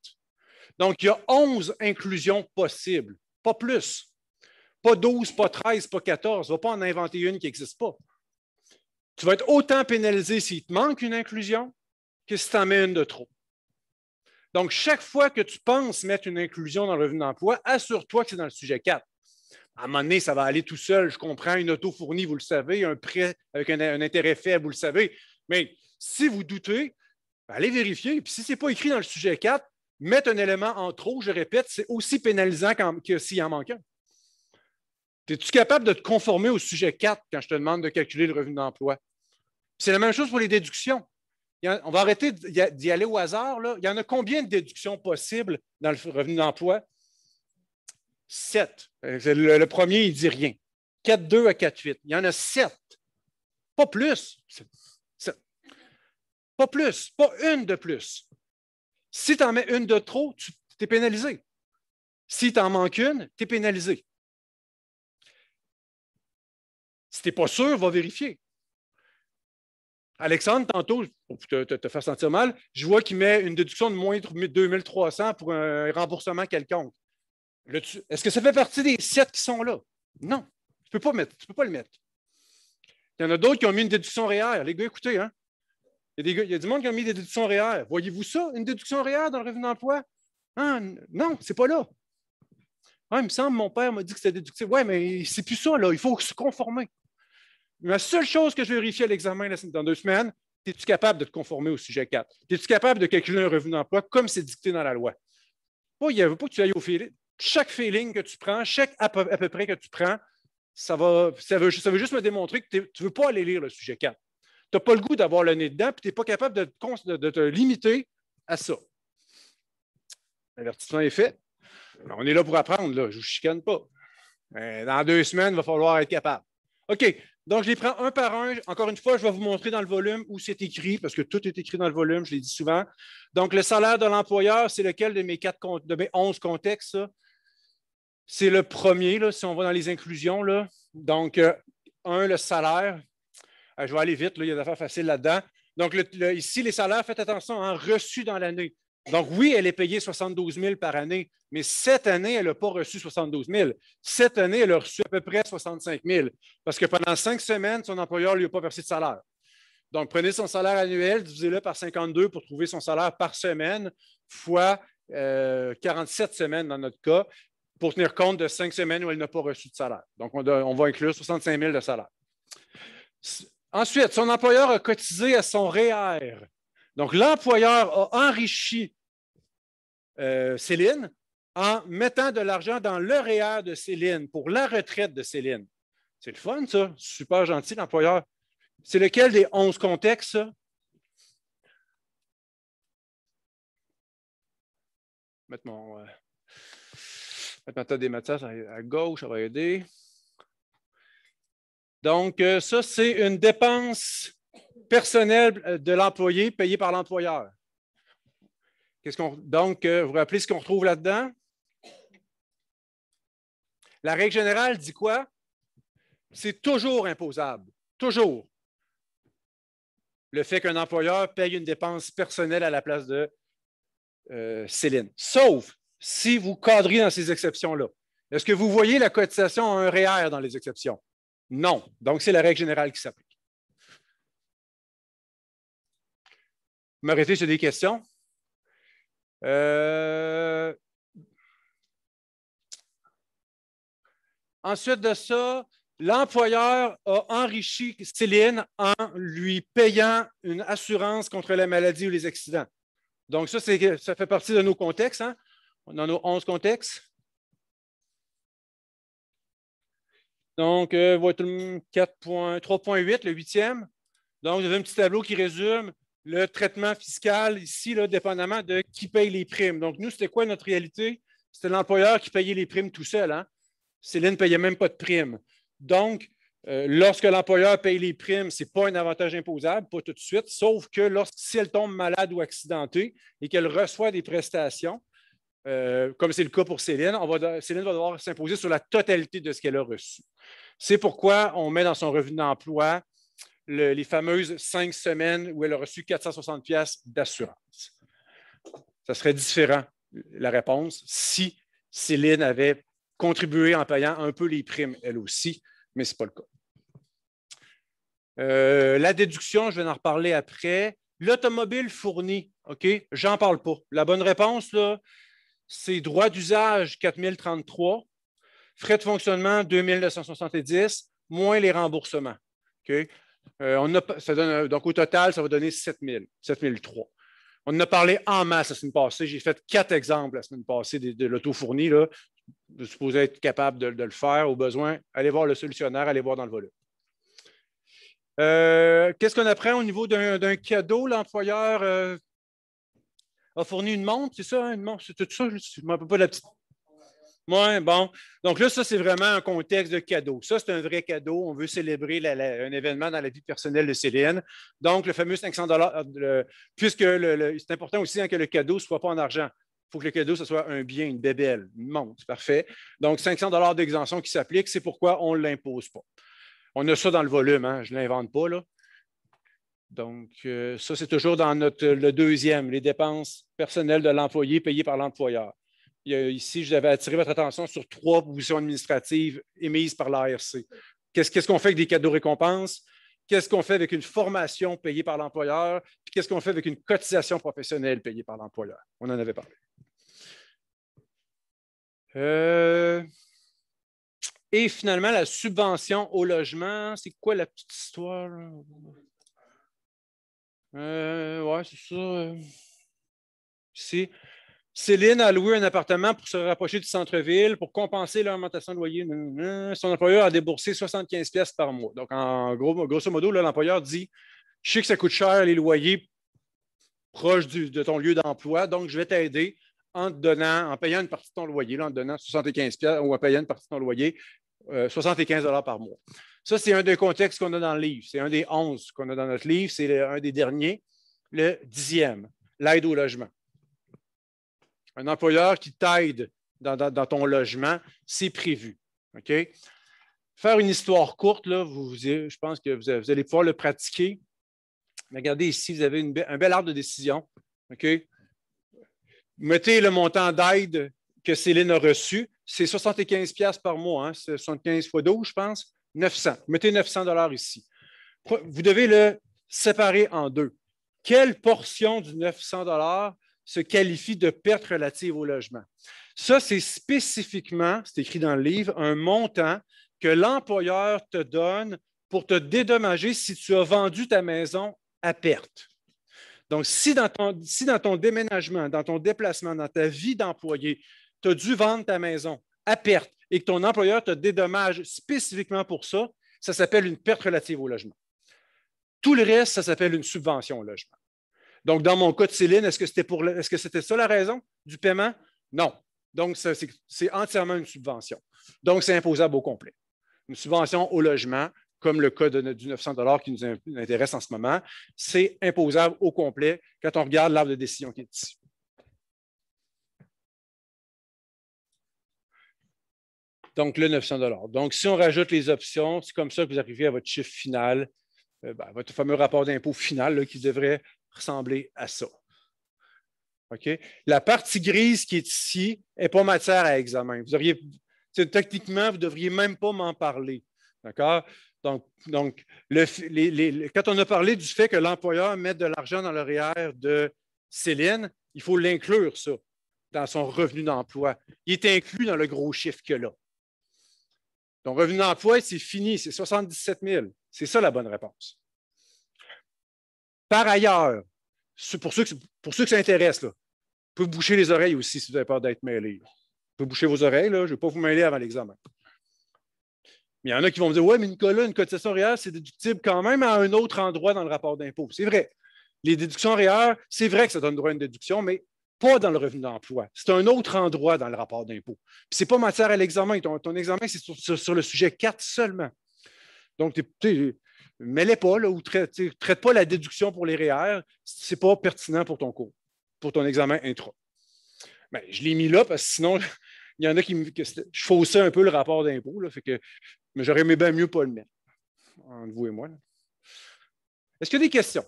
Donc, il y a 11 inclusions possibles, pas plus. Pas 12, pas 13, pas 14. Va pas en inventer une qui n'existe pas. Tu vas être autant pénalisé s'il te manque une inclusion que si tu en mets une de trop. Donc, chaque fois que tu penses mettre une inclusion dans le revenu d'emploi, assure-toi que c'est dans le sujet 4. À un moment donné, ça va aller tout seul. Je comprends, une auto fournie, vous le savez, un prêt avec un, intérêt faible, vous le savez. Mais si vous doutez, ben, allez vérifier. Puis si ce n'est pas écrit dans le sujet 4, mettre un élément en trop, je répète, c'est aussi pénalisant que s'il en manque un. Es-tu capable de te conformer au sujet 4 quand je te demande de calculer le revenu d'emploi? C'est la même chose pour les déductions on va arrêter d'y aller au hasard. Il y en a combien de déductions possibles dans le revenu d'emploi? Sept. Euh, le, premier, il ne dit rien. 4-2 à 4-8. Il y en a sept. Pas plus. Pas plus. Pas une de plus. Si tu en mets une de trop, tu es pénalisé. Si tu en manques une, tu es pénalisé. Si tu n'es pas sûr, va vérifier. Alexandre, tantôt, pour te, faire sentir mal, je vois qu'il met une déduction de moins de 2300 pour un remboursement quelconque. Est-ce que ça fait partie des sept qui sont là? Non. Tu ne peux, pas peux pas le mettre. Il y en a d'autres qui ont mis une déduction réelle. Les gars, écoutez, hein? il, y a des, il du monde qui a mis des déductions réelles. Voyez-vous ça, une déduction réelle dans le revenu d'emploi? Hein? Non, ce n'est pas là. il me semble, mon père m'a dit que c'était déductible. Oui, mais c'est plus ça, là. Il faut se conformer. La seule chose que je vérifie à l'examen dans deux semaines, es-tu capable de te conformer au sujet 4? Es-tu capable de calculer un revenu d'emploi comme c'est dicté dans la loi? il ne veut pas que tu ailles au feeling. Chaque feeling que tu prends, chaque à peu, près que tu prends, ça, veut, juste me démontrer que tu ne veux pas aller lire le sujet 4. Tu n'as pas le goût d'avoir le nez dedans, puis tu n'es pas capable de te, limiter à ça. L'avertissement est fait. Ben, on est là pour apprendre, je ne vous chicane pas. Ben, dans deux semaines, il va falloir être capable. OK, donc, je les prends un par un. Encore une fois, je vais vous montrer dans le volume où c'est écrit, parce que tout est écrit dans le volume, je l'ai dit souvent. Donc, le salaire de l'employeur, c'est lequel de mes, quatre, de 11 contextes? C'est le premier, si on va dans les inclusions. Là. Donc, euh, un, le salaire. Euh, je vais aller vite, il y a des affaires faciles là-dedans. Donc, ici, les salaires, faites attention, en hein, reçus dans l'année. Donc, oui, elle est payée 72 000 par année, mais cette année, elle n'a pas reçu 72 000. Cette année, elle a reçu à peu près 65 000 parce que pendant cinq semaines, son employeur ne lui a pas versé de salaire. Donc, prenez son salaire annuel, divisez-le par 52 pour trouver son salaire par semaine, fois 47 euh, semaines dans notre cas, pour tenir compte de cinq semaines où elle n'a pas reçu de salaire. Donc, on, on va inclure 65 000 de salaire. Ensuite, son employeur a cotisé à son REER e donc, l'employeur a enrichi euh, Céline en mettant de l'argent dans le REER de Céline pour la retraite de Céline. C'est le fun, ça. Super gentil, l'employeur. C'est lequel des 11 contextes, ça? Mettre mon, euh, mettre ma tête des matières à, à gauche, ça va aider. Donc, euh, ça, c'est une dépense personnel euh, de l'employé payé par l'employeur. Qu'est-ce qu'on, donc, vous euh, vous rappelez ce qu'on retrouve là-dedans? La règle générale dit quoi? C'est toujours imposable, toujours. Le fait qu'un employeur paye une dépense personnelle à la place de euh, Céline. Sauf si vous cadrez dans ces exceptions-là. Est-ce que vous voyez la cotisation à un REER e dans les exceptions? Non. Donc, c'est la règle générale qui s'applique. m'arrêter sur des questions. Euh, ensuite de ça, l'employeur a enrichi Céline en lui payant une assurance contre la maladie ou les accidents. Donc, ça, ça fait partie de nos contextes, hein? dans nos 11 contextes. Donc, euh, 3.8, le huitième. Donc, vous avez un petit tableau qui résume le traitement fiscal ici, dépendamment de qui paye les primes. Donc, nous, c'était quoi notre réalité? C'était l'employeur qui payait les primes tout seul. Hein. Céline ne payait même pas de primes. Donc, euh, lorsque l'employeur paye les primes, ce n'est pas un avantage imposable, pas tout de suite, sauf que lorsque, si elle tombe malade ou accidentée et qu'elle reçoit des prestations, euh, comme c'est le cas pour Céline, Céline va devoir s'imposer sur la totalité de ce qu'elle a reçu. C'est pourquoi on met dans son revenu d'emploi les fameuses cinq semaines où elle a reçu 460 pièces d'assurance. Ça serait différent, la réponse, si Céline avait contribué en payant un peu les primes, elle aussi, mais ce n'est pas le cas. Euh, la déduction, je vais en reparler après. L'automobile fournie, OK, j'en parle pas. La bonne réponse, c'est droit d'usage 4033, frais de fonctionnement 2970, moins les remboursements. OK euh, donc, au total, ça va donner 7000, 7003. On en a parlé en masse la semaine passée. J'ai fait quatre exemples la semaine passée de, l'auto fourni. Là. supposez être capable de, le faire au besoin. Allez voir le solutionnaire, allez voir dans le volume. Euh, qu'est-ce qu'on apprend au niveau d'un cadeau? L'employeur euh, a fourni une montre, c'est ça? Hein? une montre, c'est tout ça? Je ne me pas la petite oui, bon. Donc là, ça, c'est vraiment un contexte de cadeau. Ça, c'est un vrai cadeau. On veut célébrer un événement dans la vie personnelle de Céline. Donc, le fameux 500 euh, puisque c'est important aussi hein, que le cadeau ne soit pas en argent. Il faut que le cadeau, ce soit un bien, une bébelle, une montre, parfait. Donc, 500 d'exemption qui s'applique, c'est pourquoi on ne l'impose pas. On a ça dans le volume, hein. je ne l'invente pas, là. Donc, euh, ça, c'est toujours dans notre, le deuxième, les dépenses personnelles de l'employé payées par l'employeur ici, je devais attirer votre attention sur trois positions administratives émises par l'ARC. Qu'est-ce qu'on fait avec des cadeaux récompenses? Qu'est-ce qu'on fait avec une formation payée par l'employeur? Puis qu'est-ce qu'on fait avec une cotisation professionnelle payée par l'employeur? On en avait parlé. Euh, et finalement, la subvention au logement, c'est quoi la petite histoire? Euh, oui, c'est ça. Euh, ici. Céline a loué un appartement pour se rapprocher du centre-ville, pour compenser l'augmentation de loyer. Son employeur a déboursé 75 pièces par mois. Donc, en gros, grosso modo, l'employeur dit Je sais que ça coûte cher les loyers proches de ton lieu d'emploi, donc je vais t'aider en donnant, en payant une partie de ton loyer, en te donnant 75 pièces ou en payant une partie de ton loyer, 75 euh, 75 par mois. Ça, c'est un des contextes qu'on a dans le livre. C'est un des 11 qu'on a dans notre livre. C'est un des derniers, le dixième, l'aide au logement un employeur qui t'aide dans, ton logement, c'est prévu. OK? Faire une histoire courte, là, vous, je pense que vous, allez pouvoir le pratiquer. Regardez ici, vous avez un bel art de décision. OK? Mettez le montant d'aide que Céline a reçu. C'est 75 par mois, 75 hein? fois 12, je pense. 900. Mettez 900 dollars ici. Vous devez le séparer en deux. Quelle portion du 900 dollars se qualifie de perte relative au logement. Ça, c'est spécifiquement, c'est écrit dans le livre, un montant que l'employeur te donne pour te dédommager si tu as vendu ta maison à perte. Donc, si dans ton, si dans ton déménagement, dans ton déplacement, dans ta vie d'employé, tu as dû vendre ta maison à perte et que ton employeur te dédommage spécifiquement pour ça, ça s'appelle une perte relative au logement. Tout le reste, ça s'appelle une subvention au logement. Donc, dans mon cas de Céline, est-ce que c'était pour est-ce que c'était ça la raison du paiement? Non. Donc, c'est entièrement une subvention. Donc, c'est imposable au complet. Une subvention au logement, comme le cas du 900 qui nous intéresse en ce moment, c'est imposable au complet quand on regarde l'arbre de décision qui est ici. Donc, le 900 Donc, si on rajoute les options, c'est comme ça que vous arrivez à votre chiffre final, euh, ben, votre fameux rapport d'impôt final qui devrait ressembler à ça. La partie grise qui est ici n'est pas matière à examen. Vous auriez, techniquement, vous ne devriez même pas m'en parler. D'accord? Donc, donc quand on a parlé du fait que l'employeur met de l'argent dans le REER de Céline, il faut l'inclure, ça, dans son revenu d'emploi. Il est inclus dans le gros chiffre que là. Donc, revenu d'emploi, c'est fini, c'est 77 000. C'est ça la bonne réponse. Par ailleurs, pour ceux, que, pour ça intéresse, là, vous pouvez boucher les oreilles aussi si vous avez peur d'être mêlé. Vous pouvez boucher vos oreilles, je ne vais pas vous mêler avant l'examen. Mais il y en a qui vont me dire Ouais, mais Nicolas, une cotisation réelle, c'est déductible quand même à un autre endroit dans le rapport d'impôt. C'est vrai. Les déductions réelles, c'est vrai que ça donne droit à une déduction, mais pas dans le revenu d'emploi. C'est un autre endroit dans le rapport d'impôt. Puis n'est pas matière à l'examen. Ton, examen, c'est sur, le sujet 4 seulement. Donc, tu Mêlez pas, ou traite, traite pas la déduction pour les REER si e ce n'est pas pertinent pour ton cours, pour ton examen intra. Ben, je l'ai mis là parce que sinon, [LAUGHS] il y en a qui me. Je faussais un peu le rapport d'impôt, mais j'aurais aimé bien mieux pas le mettre, entre vous et moi. Est-ce qu'il y a des questions?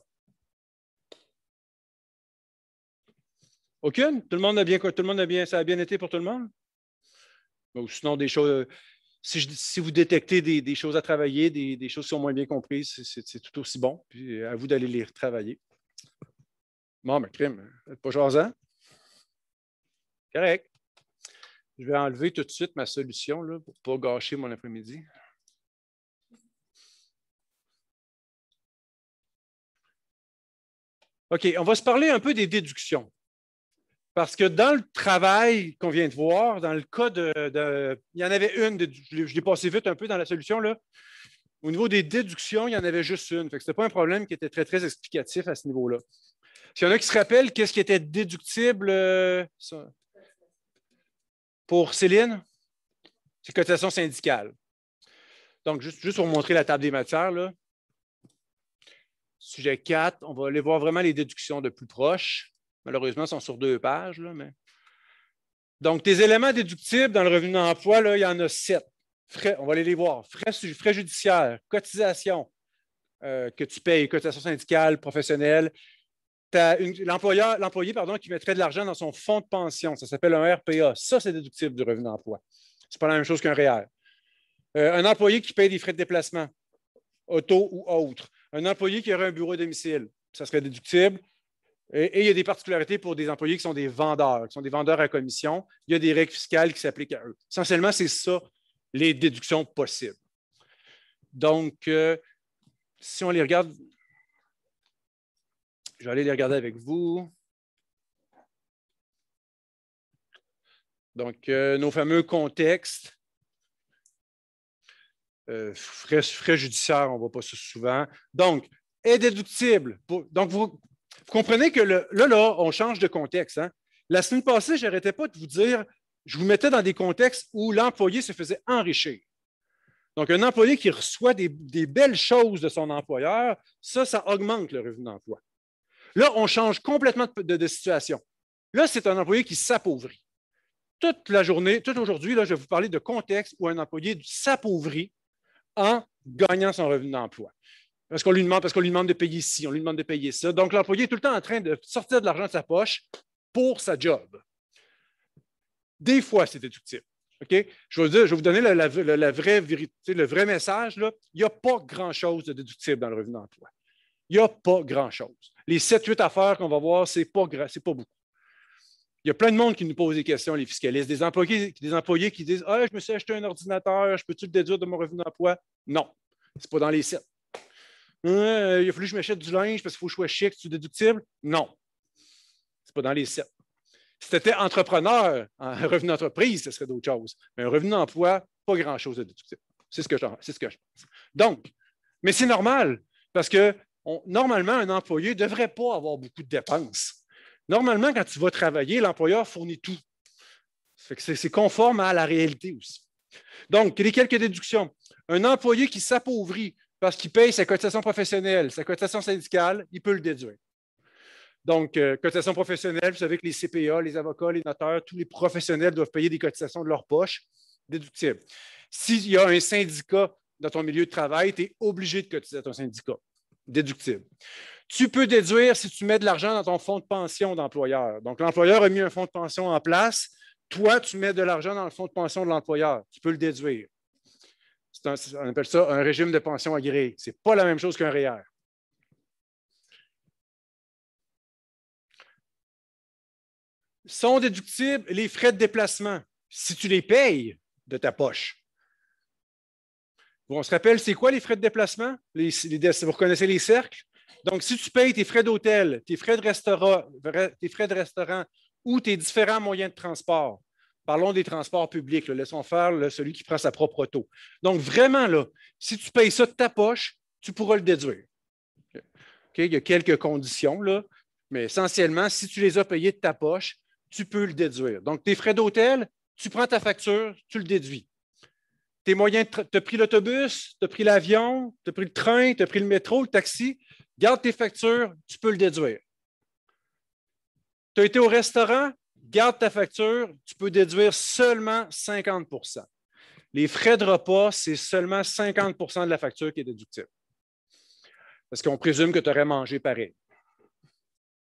Aucune? Tout le monde a bien, tout le monde a bien, ça a bien été pour tout le monde? Ou sinon, des choses, si, vous détectez des, choses à travailler, des, choses qui sont moins bien comprises, c'est tout aussi bon. Puis euh, à vous d'aller les retravailler. Bon, mais ben, crime, pas jasant. Correct. Je vais enlever tout de suite ma solution là, pour ne pas gâcher mon après-midi. OK, on va se parler un peu des déductions. Parce que dans le travail qu'on vient de voir, dans le cas de, il y en avait une, je l'ai passé vite un peu dans la solution, là. Au niveau des déductions, il y en avait juste une. Ce n'était pas un problème qui était très, très explicatif à ce niveau-là. S'il y en a qui se rappellent, qu'est-ce qui était déductible euh, pour Céline? C'est cotation syndicale. Donc, juste, juste, pour montrer la table des matières, là. sujet 4, on va aller voir vraiment les déductions de plus proche. Malheureusement, ils sont sur deux pages. Donc, tes éléments déductibles dans le revenu d'emploi, là, il y en a sept. on va aller les voir. Frais, frais judiciaires, cotisations euh, que tu payes, cotisations syndicales, professionnelles. L'employé pardon, qui mettrait de l'argent dans son fonds de pension, ça s'appelle un RPA. Ça, c'est déductible du revenu d'emploi. C'est pas la même chose qu'un REER. E euh, un employé qui paye des frais de déplacement, auto ou autre. Un employé qui aurait un bureau à domicile, ça serait déductible. Et, il y a des particularités pour des employés qui sont des vendeurs, qui sont des vendeurs à commission. Il y a des règles fiscales qui s'appliquent à eux. Essentiellement, c'est ça, les déductions possibles. Donc, euh, si on les regarde, je vais aller les regarder avec vous. Donc, euh, nos fameux contextes. Euh, frais, judiciaires, on ne voit pas ça souvent. Donc, est déductible. donc, vous, vous comprenez que là, là, on change de contexte. Hein. La semaine passée, je n'arrêtais pas de vous dire, je vous mettais dans des contextes où l'employé se faisait enrichir. Donc, un employé qui reçoit des, belles choses de son employeur, ça, ça augmente le revenu d'emploi. Là, on change complètement de, situation. Là, c'est un employé qui s'appauvrit. Toute la journée, tout aujourd'hui, je vais vous parler de contexte où un employé s'appauvrit en gagnant son revenu d'emploi. Parce qu'on lui demande, parce qu'on lui demande de payer ci, on lui demande de payer ça. Donc, l'employé est tout le temps en train de sortir de l'argent de sa poche pour sa job. Des fois, c'est déductible. OK? Je, vais vous donner la, vraie vérité, le vrai message. Là. Il n'y a pas grand-chose de déductible dans le revenu d'emploi. Il n'y a pas grand-chose. Les 7-8 affaires qu'on va voir, ce n'est pas, pas beaucoup. Il y a plein de monde qui nous pose des questions, les fiscalistes, des employés, qui disent Ah, je me suis acheté un ordinateur, je peux-tu le déduire de mon revenu d'emploi? Non, ce n'est pas dans les 7 il a fallu que je m'achète du linge parce qu'il faut que je sois chic, tu déductible. Non. ce n'est pas dans les sept. Si tu étais entrepreneur, un [LAUGHS] revenu d'entreprise, ce serait d'autres chose. Mais un revenu d'emploi, pas grand-chose de déductible. C'est ce que je ce que je pense. Donc, mais c'est normal parce que normalement, un employé ne devrait pas avoir beaucoup de dépenses. Normalement, quand tu vas travailler, l'employeur fournit tout. C'est conforme à la réalité aussi. Donc, les quelques déductions. Un employé qui s'appauvrit parce qu'il paye sa cotisation professionnelle, sa cotisation syndicale, il peut le déduire. Donc, euh, cotisation professionnelle, vous savez que les CPA, les avocats, les notaires, tous les professionnels doivent payer des cotisations de leur poche, déductible. S'il y a un syndicat dans ton milieu de travail, tu es obligé de cotiser à ton syndicat, déductible. Tu peux déduire si tu mets de l'argent dans ton fonds de pension d'employeur. Donc, l'employeur a mis un fonds de pension en place. Toi, tu mets de l'argent dans le fonds de pension de l'employeur. Tu peux le déduire on appelle ça un régime de pension agréé. Ce n'est pas la même chose qu'un REER. Sont déductibles les frais de déplacement si tu les payes de ta poche. on se rappelle, c'est quoi les frais de déplacement? vous reconnaissez les cercles? Donc, si tu payes tes frais d'hôtel, tes frais tes frais de restaurant ou tes différents moyens de transport, Parlons des transports publics. Laissons faire celui qui prend sa propre auto. Donc, vraiment, là, si tu payes ça de ta poche, tu pourras le déduire. Il y a quelques conditions, là, mais essentiellement, si tu les as payés de ta poche, tu peux le déduire. Donc, tes frais d'hôtel, tu prends ta facture, tu le déduis. Tes moyens, tu as pris l'autobus, tu as pris l'avion, tu as pris le train, tu as pris le métro, le taxi, garde tes factures, tu peux le déduire. Tu as été au restaurant, Garde ta facture, tu peux déduire seulement 50 Les frais de repas, c'est seulement 50 de la facture qui est déductible. Parce qu'on présume que tu aurais mangé pareil. En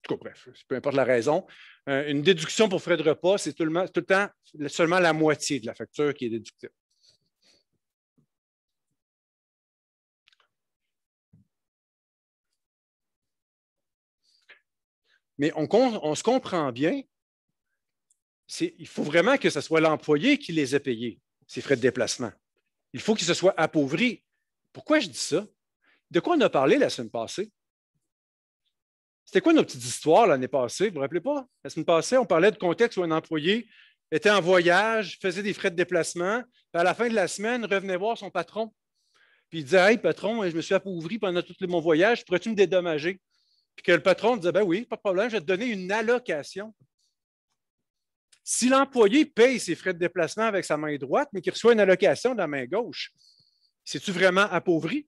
tout cas, bref, peu importe la raison. Euh, une déduction pour frais de repas, c'est tout, le temps seulement la moitié de la facture qui est déductible. Mais on, on, se comprend bien il faut vraiment que ce soit l'employé qui les ait payés, ces frais de déplacement. Il faut qu'ils se soit appauvris. Pourquoi je dis ça? De quoi on a parlé la semaine passée? C'était quoi nos petites histoires l'année passée? Vous vous rappelez pas? La semaine passée, on parlait de contexte où un employé était en voyage, faisait des frais de déplacement, puis à la fin de la semaine, revenait voir son patron. Puis il disait Hey, patron, je me suis appauvri pendant tout mon voyage, pourrais-tu me dédommager? Puis que le patron disait Ben oui, pas de problème, je vais te donner une allocation. Si l'employé paye ses frais de déplacement avec sa main droite, mais qu'il reçoit une allocation de la main gauche, c'est-tu vraiment appauvri?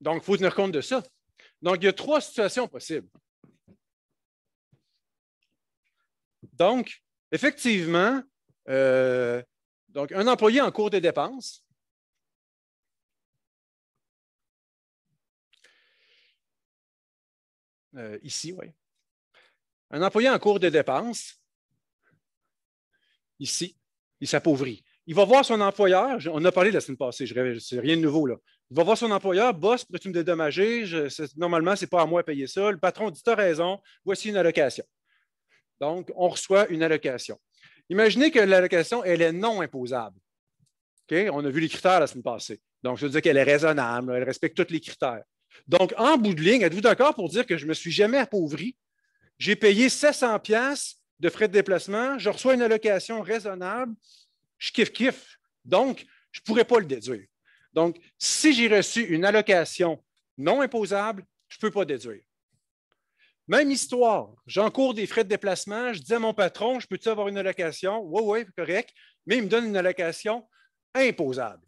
Donc, il faut tenir compte de ça. Donc, il y a trois situations possibles. Donc, effectivement, euh, donc un employé en cours de dépenses euh, ici, oui. Un employé en cours de dépenses ici, il s'appauvrit. Il va voir son employeur, on a parlé la semaine passée, c'est rien de nouveau là. Il va voir son employeur, boss, pourrais-tu me dédommager? normalement, ce n'est pas à moi de payer ça. Le patron dit, tu as raison, voici une allocation. Donc, on reçoit une allocation. Imaginez que l'allocation, elle est non imposable. On a vu les critères la semaine passée. Donc, ça veut dire qu'elle est raisonnable, elle respecte tous les critères. Donc, en bout de ligne, êtes-vous d'accord pour dire que je ne me suis jamais appauvri? J'ai payé 700 pièces de frais de déplacement, je reçois une allocation raisonnable, je kiffe-kiffe. Donc, je ne pourrais pas le déduire. Donc, si j'ai reçu une allocation non imposable, je ne peux pas déduire. Même histoire, j'encours des frais de déplacement, je dis à mon patron, je peux-tu avoir une allocation? Oui, oui, correct, mais il me donne une allocation imposable.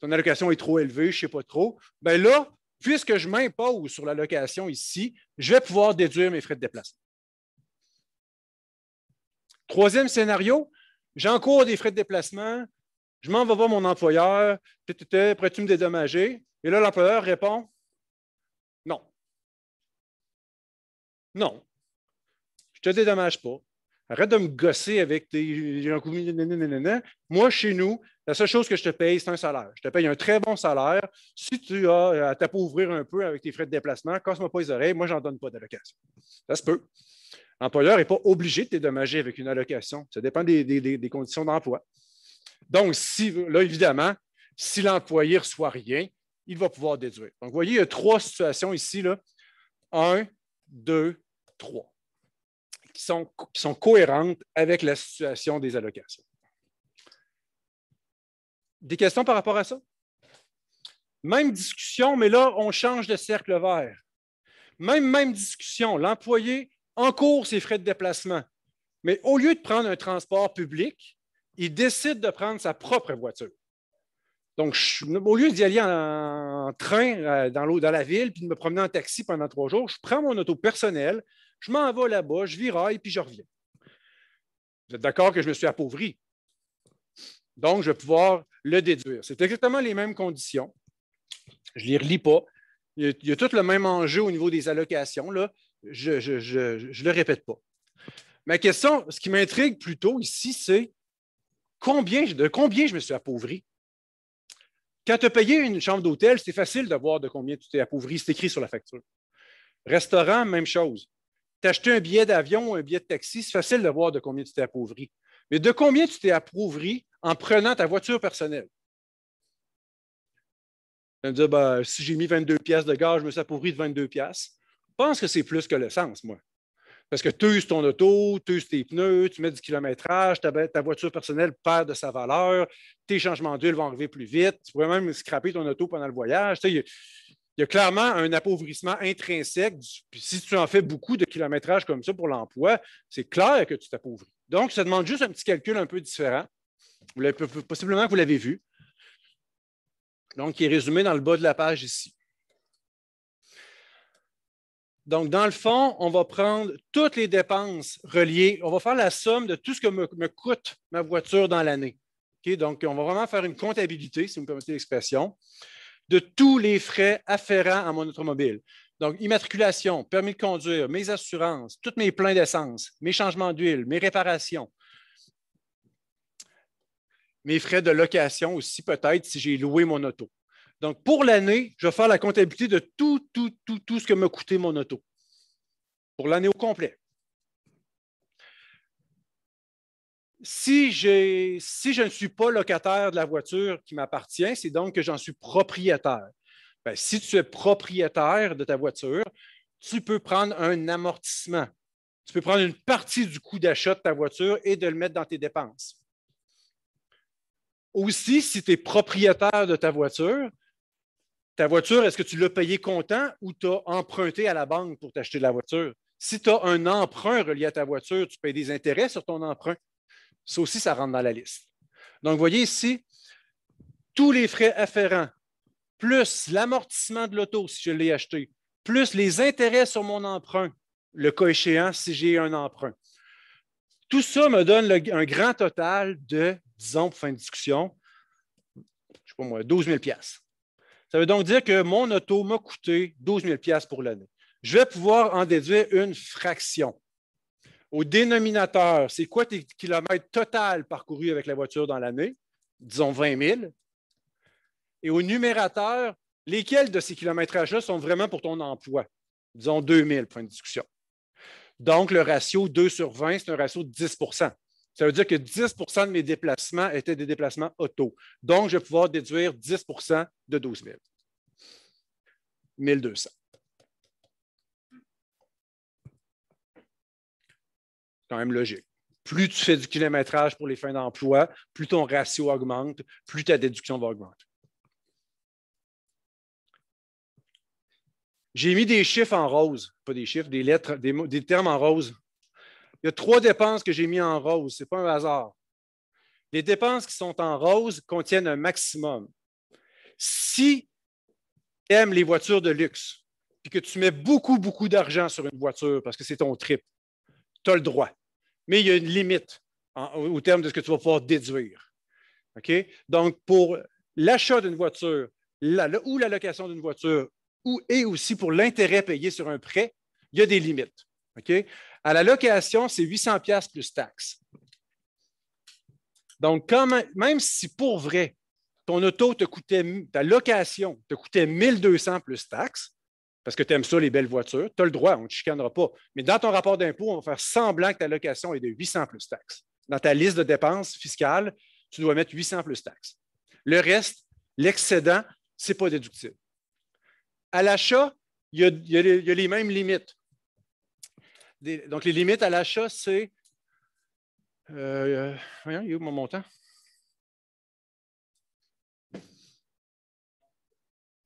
Son allocation est trop élevée, je ne sais pas trop. Bien là, puisque je m'impose sur l'allocation ici, je vais pouvoir déduire mes frais de déplacement. Troisième scénario, j'encours des frais de déplacement, je m'en vais voir mon employeur, pourrais-tu me dédommager? Et là, l'employeur répond Non. Non. Je ne te dédommage pas. Arrête de me gosser avec tes. Moi, chez nous, la seule chose que je te paye, c'est un salaire. Je te paye un très bon salaire. Si tu as euh, à t'appauvrir un peu avec tes frais de déplacement, casse-moi pas les oreilles, moi, je n'en donne pas de d'allocation. Ça se peut. L'employeur n'est pas obligé de dédommager avec une allocation. Ça dépend des, conditions d'emploi. Donc, si, là, évidemment, si l'employé ne reçoit rien, il va pouvoir déduire. Donc, vous voyez, il y a trois situations ici. Là. Un, deux, trois, qui sont, qui sont cohérentes avec la situation des allocations. Des questions par rapport à ça? Même discussion, mais là, on change de cercle vert. Même, même discussion. L'employé en cours, ses frais de déplacement. Mais au lieu de prendre un transport public, il décide de prendre sa propre voiture. Donc, au lieu d'y aller en, train euh, dans, dans la ville, puis de me promener en taxi pendant trois jours, je prends mon auto personnel je m'en vais là-bas, je viraille, puis je reviens. Vous êtes d'accord que je me suis appauvri? Donc, je vais pouvoir le déduire. C'est exactement les mêmes conditions. Je ne les relis pas. Il y, a, il y, a, tout le même enjeu au niveau des allocations. Là je ne le répète pas. Ma question, ce qui m'intrigue plutôt ici, c'est combien, de combien je me suis appauvri? Quand tu as payé une chambre d'hôtel, c'est facile de voir de combien tu t'es appauvri, c'est écrit sur la facture. Restaurant, même chose. acheté un billet d'avion, un billet de taxi, c'est facile de voir de combien tu t'es appauvri. Mais de combien tu t'es appauvri en prenant ta voiture personnelle? Tu vas me dire, ben, si j'ai mis 22 pièces de gaz, je me suis appauvri de 22 pièces. Je pense que c'est plus que le sens, moi. Parce que tu uses ton auto, tu uses tes pneus, tu mets du kilométrage, ta, voiture personnelle perd de sa valeur, tes changements d'huile vont arriver plus vite, tu pourrais même scraper ton auto pendant le voyage. il, y a, clairement un appauvrissement intrinsèque. si tu en fais beaucoup de kilométrage comme ça pour l'emploi, c'est clair que tu t'appauvris. Donc, ça demande juste un petit calcul un peu différent. possiblement vous l'avez vu. Donc, il est résumé dans le bas de la page ici. Donc, dans le fond, on va prendre toutes les dépenses reliées. On va faire la somme de tout ce que me, coûte ma voiture dans l'année. Donc, on va vraiment faire une comptabilité, si vous me permettez l'expression, de tous les frais afférents à mon automobile. Donc, immatriculation, permis de conduire, mes assurances, tous mes pleins d'essence, mes changements d'huile, mes réparations, mes frais de location aussi, peut-être, si j'ai loué mon auto. Donc, pour l'année, je vais faire la comptabilité de tout, tout, tout, tout ce que m'a coûté mon auto. Pour l'année au complet. Si, je ne suis pas locataire de la voiture qui m'appartient, c'est donc que j'en suis propriétaire. Ben, si tu es propriétaire de ta voiture, tu peux prendre un amortissement. Tu peux prendre une partie du coût d'achat de ta voiture et de le mettre dans tes dépenses. Aussi, si tu es propriétaire de ta voiture, ta voiture, est-ce que tu l'as payée comptant ou tu as emprunté à la banque pour t'acheter de la voiture? Si tu as un emprunt relié à ta voiture, tu payes des intérêts sur ton emprunt. Ça aussi, ça rentre dans la liste. Donc, vous voyez ici, tous les frais afférents, plus l'amortissement de l'auto si je l'ai acheté, plus les intérêts sur mon emprunt, le cas échéant si j'ai un emprunt. Tout ça me donne un grand total de, disons, pour fin de discussion, je ne sais pas moi, 12 000 ça veut donc dire que mon auto m'a coûté 12 000 pour l'année. Je vais pouvoir en déduire une fraction. Au dénominateur, c'est quoi tes kilomètres total parcourus avec la voiture dans l'année? Disons 20 000. Et au numérateur, lesquels de ces kilométrages-là sont vraiment pour ton emploi? Disons 2 000, point de discussion. Donc, le ratio 2 sur 20, c'est un ratio de 10 ça veut dire que 10 de mes déplacements étaient des déplacements auto. Donc, je vais pouvoir déduire 10 de 12 000. 1200. quand même logique. Plus tu fais du kilométrage pour les fins d'emploi, plus ton ratio augmente, plus ta déduction va augmenter. J'ai mis des chiffres en rose, pas des chiffres, des lettres, des, des termes en rose il y a trois dépenses que j'ai mises en rose. Ce n'est pas un hasard. Les dépenses qui sont en rose contiennent un maximum. Si tu aimes les voitures de luxe, et que tu mets beaucoup, beaucoup d'argent sur une voiture parce que c'est ton trip, tu as le droit. Mais il y a une limite au terme de ce que tu vas pouvoir déduire. Donc, pour l'achat d'une voiture ou la location d'une voiture ou, et aussi pour l'intérêt payé sur un prêt, il y a des limites. OK à la location, c'est 800 pièces plus taxes. Donc, même, si pour vrai, ton auto te coûtait, ta location te coûtait 1200 plus taxes, parce que tu aimes ça, les belles voitures, tu as le droit, on ne te chicanera pas. Mais dans ton rapport d'impôt, on va faire semblant que ta location est de 800 plus taxes. Dans ta liste de dépenses fiscales, tu dois mettre 800 plus taxes. Le reste, l'excédent, ce n'est pas déductible. À l'achat, il y, a les mêmes limites donc, les limites à l'achat, c'est. Euh, euh, voyons, il est où mon montant?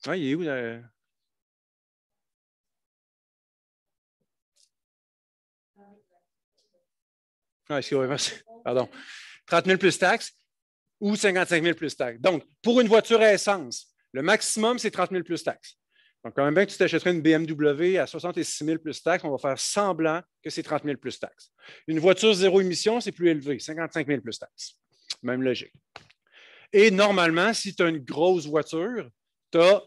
il est où? Ah, pardon. 30 000 plus taxes ou 55 000 plus taxes. Donc, pour une voiture à essence, le maximum, c'est 30 000 plus taxes. Donc, quand même bien que tu t'achèterais une BMW à 66 000 plus taxes, on va faire semblant que c'est 30 000 plus taxes. Une voiture zéro émission, c'est plus élevé, 55 000 plus taxes. Même logique. Et normalement, si tu as une grosse voiture, tu as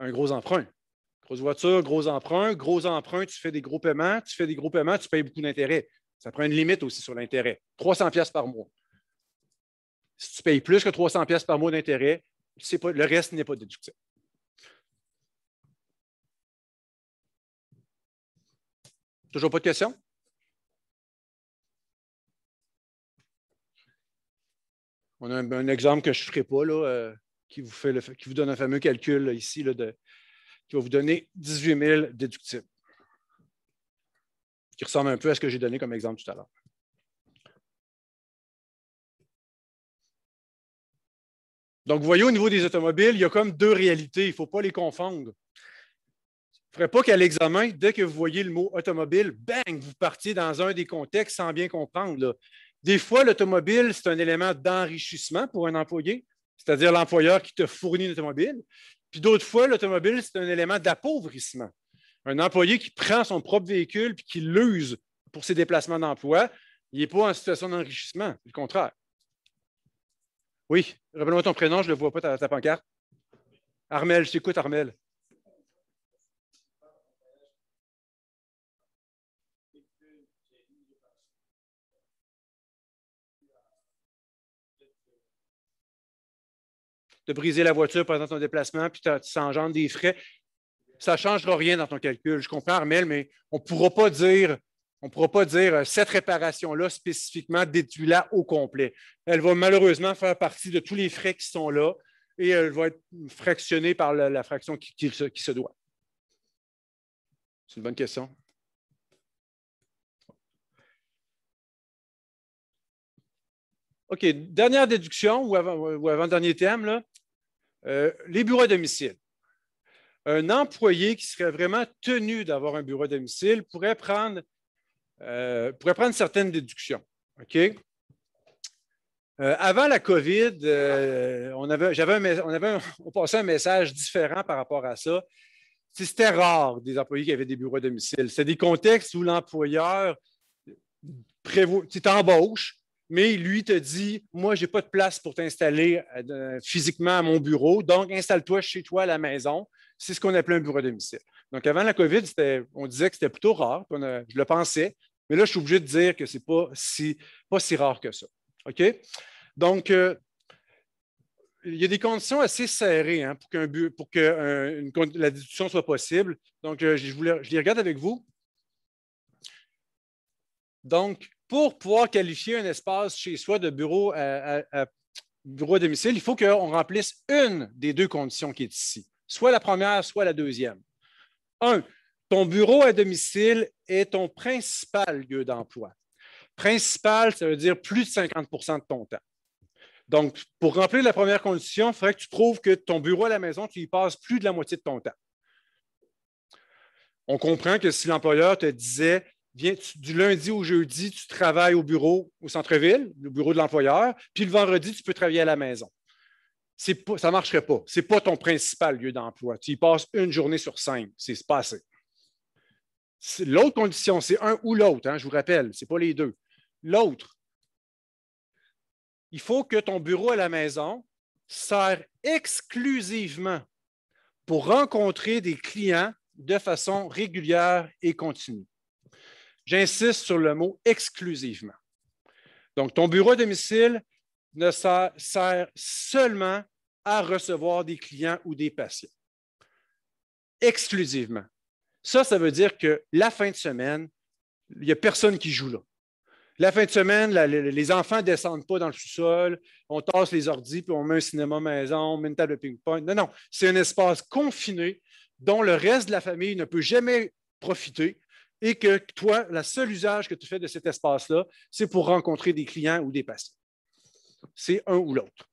un gros emprunt. Grosse voiture, gros emprunt, gros emprunt, tu fais des gros paiements, tu fais des gros paiements, tu payes beaucoup d'intérêt. Ça prend une limite aussi sur l'intérêt, 300 pièces par mois. Si tu payes plus que 300 pièces par mois d'intérêt, le reste n'est pas déductible. Toujours pas de questions? On a un, exemple que je ne ferai pas, euh, qui, vous fait qui vous donne un fameux calcul ici, qui va vous donner 18 000 déductibles, qui ressemble un peu à ce que j'ai donné comme exemple tout à l'heure. Donc, vous voyez, au niveau des automobiles, il y a comme deux réalités. Il ne faut pas les confondre ne ferait pas qu'à l'examen, dès que vous voyez le mot automobile, bang, vous partiez dans un des contextes sans bien comprendre. Des fois, l'automobile, c'est un élément d'enrichissement pour un employé, c'est-à-dire l'employeur qui te fournit l'automobile. Puis d'autres fois, l'automobile, c'est un élément d'appauvrissement. Un employé qui prend son propre véhicule puis qui l'use pour ses déplacements d'emploi, il n'est pas en situation d'enrichissement, c'est le contraire. Oui, rappelle-moi ton prénom, je ne le vois pas, ta, ta pancarte. Armel, je t'écoute, Armel. de briser la voiture pendant ton déplacement, puis tu engendre des frais. Ça ne changera rien dans ton calcul. Je comprends, Armel, mais on ne pourra pas dire on pas dire euh, cette réparation-là spécifiquement déduit-la au complet. Elle va malheureusement faire partie de tous les frais qui sont là et elle va être fractionnée par la, fraction qui, se doit. C'est une bonne question. OK, dernière déduction ou avant-dernier avant thème, là, euh, les bureaux à domicile. Un employé qui serait vraiment tenu d'avoir un bureau à domicile pourrait prendre, euh, pourrait prendre certaines déductions. OK? Euh, avant la COVID, on, avait, j'avais on, avait passait un message différent par rapport à ça. C'était rare des employés qui avaient des bureaux à domicile. C'est des contextes où l'employeur prévoit, tu mais lui te dit Moi, je n'ai pas de place pour t'installer euh, physiquement à mon bureau, donc installe-toi chez toi à la maison. C'est ce qu'on appelait un bureau à domicile. Donc, avant la COVID, on disait que c'était plutôt rare, je le pensais, mais là, je suis obligé de dire que ce n'est pas si, rare que ça. OK? Donc, euh, il y a des conditions assez serrées hein, pour, pour que euh, la discussion soit possible. Donc, je les regarde avec vous. Donc, pour pouvoir qualifier un espace chez soi de euh, euh, euh, bureau à, domicile, il faut qu'on remplisse une des deux conditions qui est ici, soit la première, soit la deuxième. Un, ton bureau à domicile est ton principal lieu d'emploi. Principal, ça veut dire plus de 50 de ton temps. Donc, pour remplir la première condition, il faudrait que tu trouves que ton bureau à la maison, tu y passes plus de la moitié de ton temps. On comprend que si l'employeur te disait du lundi au jeudi, tu travailles au bureau, au centre-ville, au bureau de l'employeur, puis le vendredi, tu peux travailler à la maison. ça ne marcherait pas. Ce n'est pas ton principal lieu d'emploi. Tu y passes une journée sur cinq. C'est pas assez. L'autre condition, c'est un ou l'autre, hein, je vous rappelle, ce n'est pas les deux. L'autre, il faut que ton bureau à la maison sert exclusivement pour rencontrer des clients de façon régulière et continue. J'insiste sur le mot exclusivement. Donc, ton bureau à domicile ne sert, seulement à recevoir des clients ou des patients. Exclusivement. Ça, ça veut dire que la fin de semaine, il n'y a personne qui joue là. La fin de semaine, les enfants ne descendent pas dans le sous-sol, on tasse les ordi, puis on met un cinéma maison, on met une table de ping-pong. Non, non, c'est un espace confiné dont le reste de la famille ne peut jamais profiter et que toi, le seul usage que tu fais de cet espace-là, c'est pour rencontrer des clients ou des patients. C'est un ou l'autre.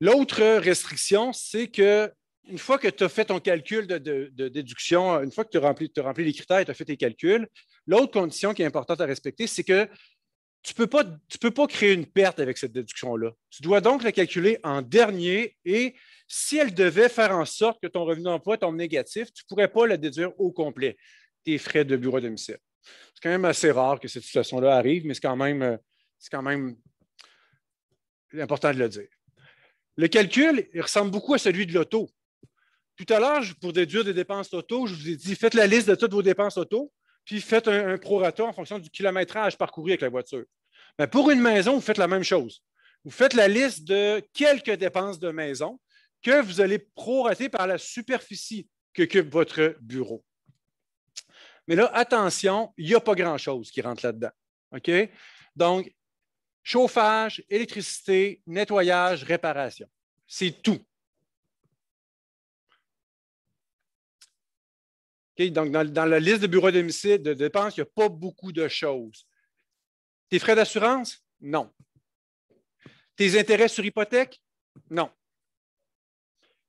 L'autre restriction, c'est que une fois que tu as fait ton calcul de, déduction, une fois que tu as, as rempli, les critères et tu as fait tes calculs, l'autre condition qui est importante à respecter, c'est que tu ne peux, pas, peux pas créer une perte avec cette déduction-là. Tu dois donc la calculer en dernier et si elle devait faire en sorte que ton revenu d'emploi tombe négatif, tu ne pourrais pas la déduire au complet, tes frais de bureau à domicile. C'est quand même assez rare que cette situation-là arrive, mais c'est quand même, euh, c'est quand même important de le dire. Le calcul il ressemble beaucoup à celui de l'auto. Tout à l'heure, pour déduire des dépenses auto, je vous ai dit, faites la liste de toutes vos dépenses auto, puis faites un, prorata en fonction du kilométrage parcouru avec la voiture. pour une maison, vous faites la même chose. Vous faites la liste de quelques dépenses de maison que vous allez prorater par la superficie qu'occupe votre bureau. Mais là, attention, il n'y a pas grand-chose qui rentre là-dedans. OK? Donc, chauffage, électricité, nettoyage, réparation. C'est tout. Donc, dans, la liste de bureaux d'homicide, de dépenses, il n'y a pas beaucoup de choses. Tes frais d'assurance? Non. Tes intérêts sur hypothèque? Non.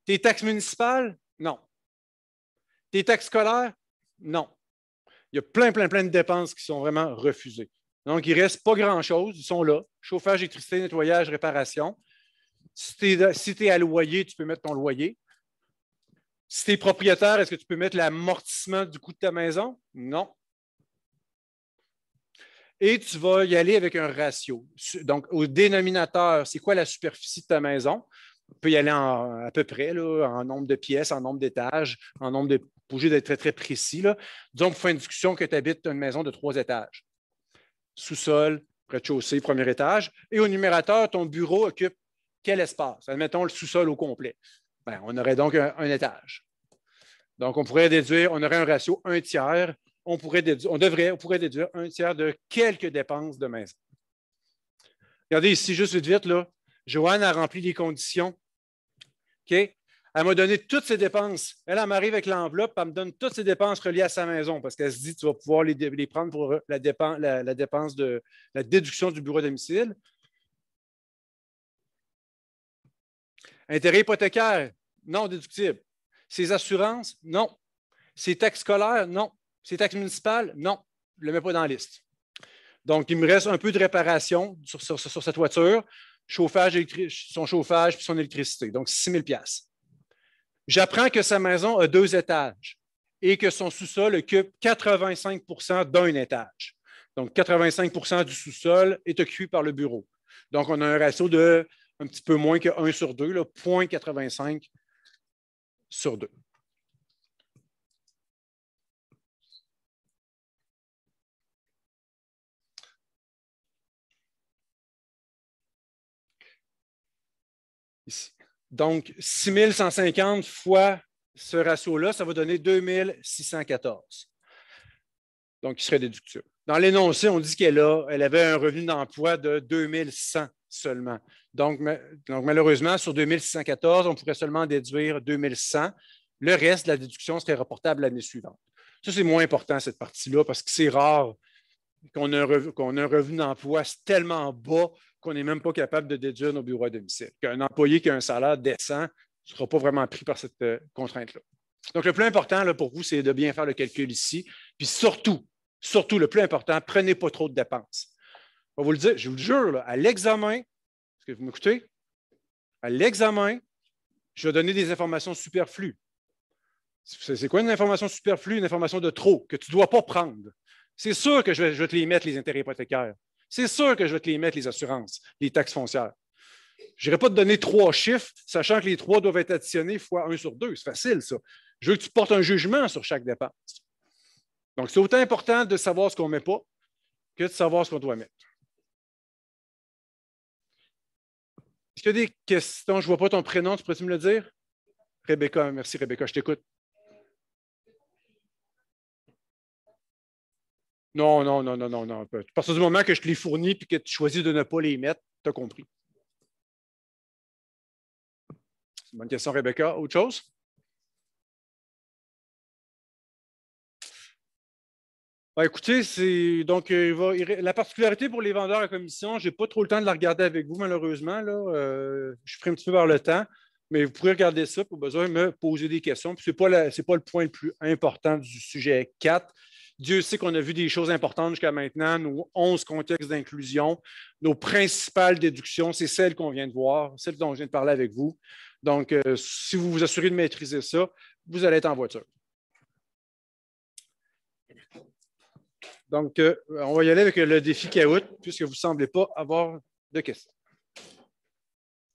Tes taxes municipales? Non. Tes taxes scolaires? Non. Il y a plein, plein, plein de dépenses qui sont vraiment refusées. Donc, il ne reste pas grand-chose. Ils sont là. Chauffage, électricité, nettoyage, réparation. Si tu es à loyer, tu peux mettre ton loyer. Si tu es propriétaire, est-ce que tu peux mettre l'amortissement du coût de ta maison? Non. Et tu vas y aller avec un ratio. Donc, au dénominateur, c'est quoi la superficie de ta maison? On peut y aller à peu près là, en nombre de pièces, en nombre d'étages, en nombre de. Pas obligé d'être très, très précis. Là. Disons pour faire une discussion que tu habites une maison de trois étages. Sous-sol, rez-de-chaussée, premier étage. Et au numérateur, ton bureau occupe quel espace? Admettons le sous-sol au complet. Ben, on aurait donc un étage. Donc, on pourrait déduire, on aurait un ratio un tiers. On, pourrait déduire, on devrait, on pourrait déduire un tiers de quelques dépenses de maison. Regardez ici, juste vite, vite, là. Joanne a rempli les conditions. OK? Elle m'a donné toutes ses dépenses. Elle, elle m'arrive avec l'enveloppe, elle me donne toutes ses dépenses reliées à sa maison parce qu'elle se dit tu vas pouvoir les, prendre pour la, dépense, la, dépense de la déduction du bureau domicile. Intérêt hypothécaire, non déductible. Ses assurances, non. Ses taxes scolaires, non. Ses taxes municipales, non. Je ne le mets pas dans la liste. Donc, il me reste un peu de réparation sur, sur, sa toiture, chauffage, son chauffage puis son électricité. Donc, 6 000 J'apprends que sa maison a deux étages et que son sous-sol occupe 85 d'un étage. Donc, 85 du sous-sol est occupé par le bureau. Donc, on a un ratio de un petit peu moins que 1 sur 2, 0.85 sur deux. Donc, 6150 fois ce ratio-là, ça va donner 2614. Donc, il serait déductible. Dans l'énoncé, on dit qu'elle elle avait un revenu d'emploi de 2100 seulement. Donc, malheureusement, sur 2614, on pourrait seulement déduire 2100. Le reste de la déduction serait reportable l'année suivante. Ça, c'est moins important, cette partie-là, parce que c'est rare qu'on ait un revenu d'emploi tellement bas qu'on n'est même pas capable de déduire nos bureaux à domicile. Qu'un employé qui a un salaire décent ne sera pas vraiment pris par cette euh, contrainte-là. Donc, le plus important pour vous, c'est de bien faire le calcul ici. Puis surtout, surtout, le plus important, prenez pas trop de dépenses. Je vous le dire, je vous le jure, à l'examen, est-ce que vous m'écoutez? À l'examen, je vais donner des informations superflues. C'est quoi une information superflue? Une information de trop que tu ne dois pas prendre. C'est sûr que je vais, te les mettre, les intérêts hypothécaires. C'est sûr que je vais te les mettre, les assurances, les taxes foncières. Je n'irai pas te donner trois chiffres, sachant que les trois doivent être additionnés fois un sur deux. C'est facile, ça. Je veux que tu portes un jugement sur chaque dépense. Donc, c'est autant important de savoir ce qu'on ne met pas que de savoir ce qu'on doit mettre. Tu as des questions? Je ne vois pas ton prénom, tu pourrais-tu me le dire? Rebecca, merci Rebecca, je t'écoute. Non, non, non, non, non, non. À partir du moment que je te les fournis et que tu choisis de ne pas les mettre, tu as compris. C'est une bonne question, Rebecca. Autre chose? Bah, écoutez, c'est donc euh, la particularité pour les vendeurs à commission, je n'ai pas trop le temps de la regarder avec vous, malheureusement. Là. Euh, suis je un petit peu par le temps, mais vous pouvez regarder ça pour besoin de me poser des questions. Ce n'est pas, pas le point le plus important du sujet 4. Dieu sait qu'on a vu des choses importantes jusqu'à maintenant, nos 11 contextes d'inclusion, nos principales déductions, c'est celles qu'on vient de voir, celles dont je viens de parler avec vous. Donc, euh, si vous vous assurez de maîtriser ça, vous allez être en voiture. Donc, euh, on va y aller avec le défi Kahoot, puisque vous ne semblez pas avoir de questions.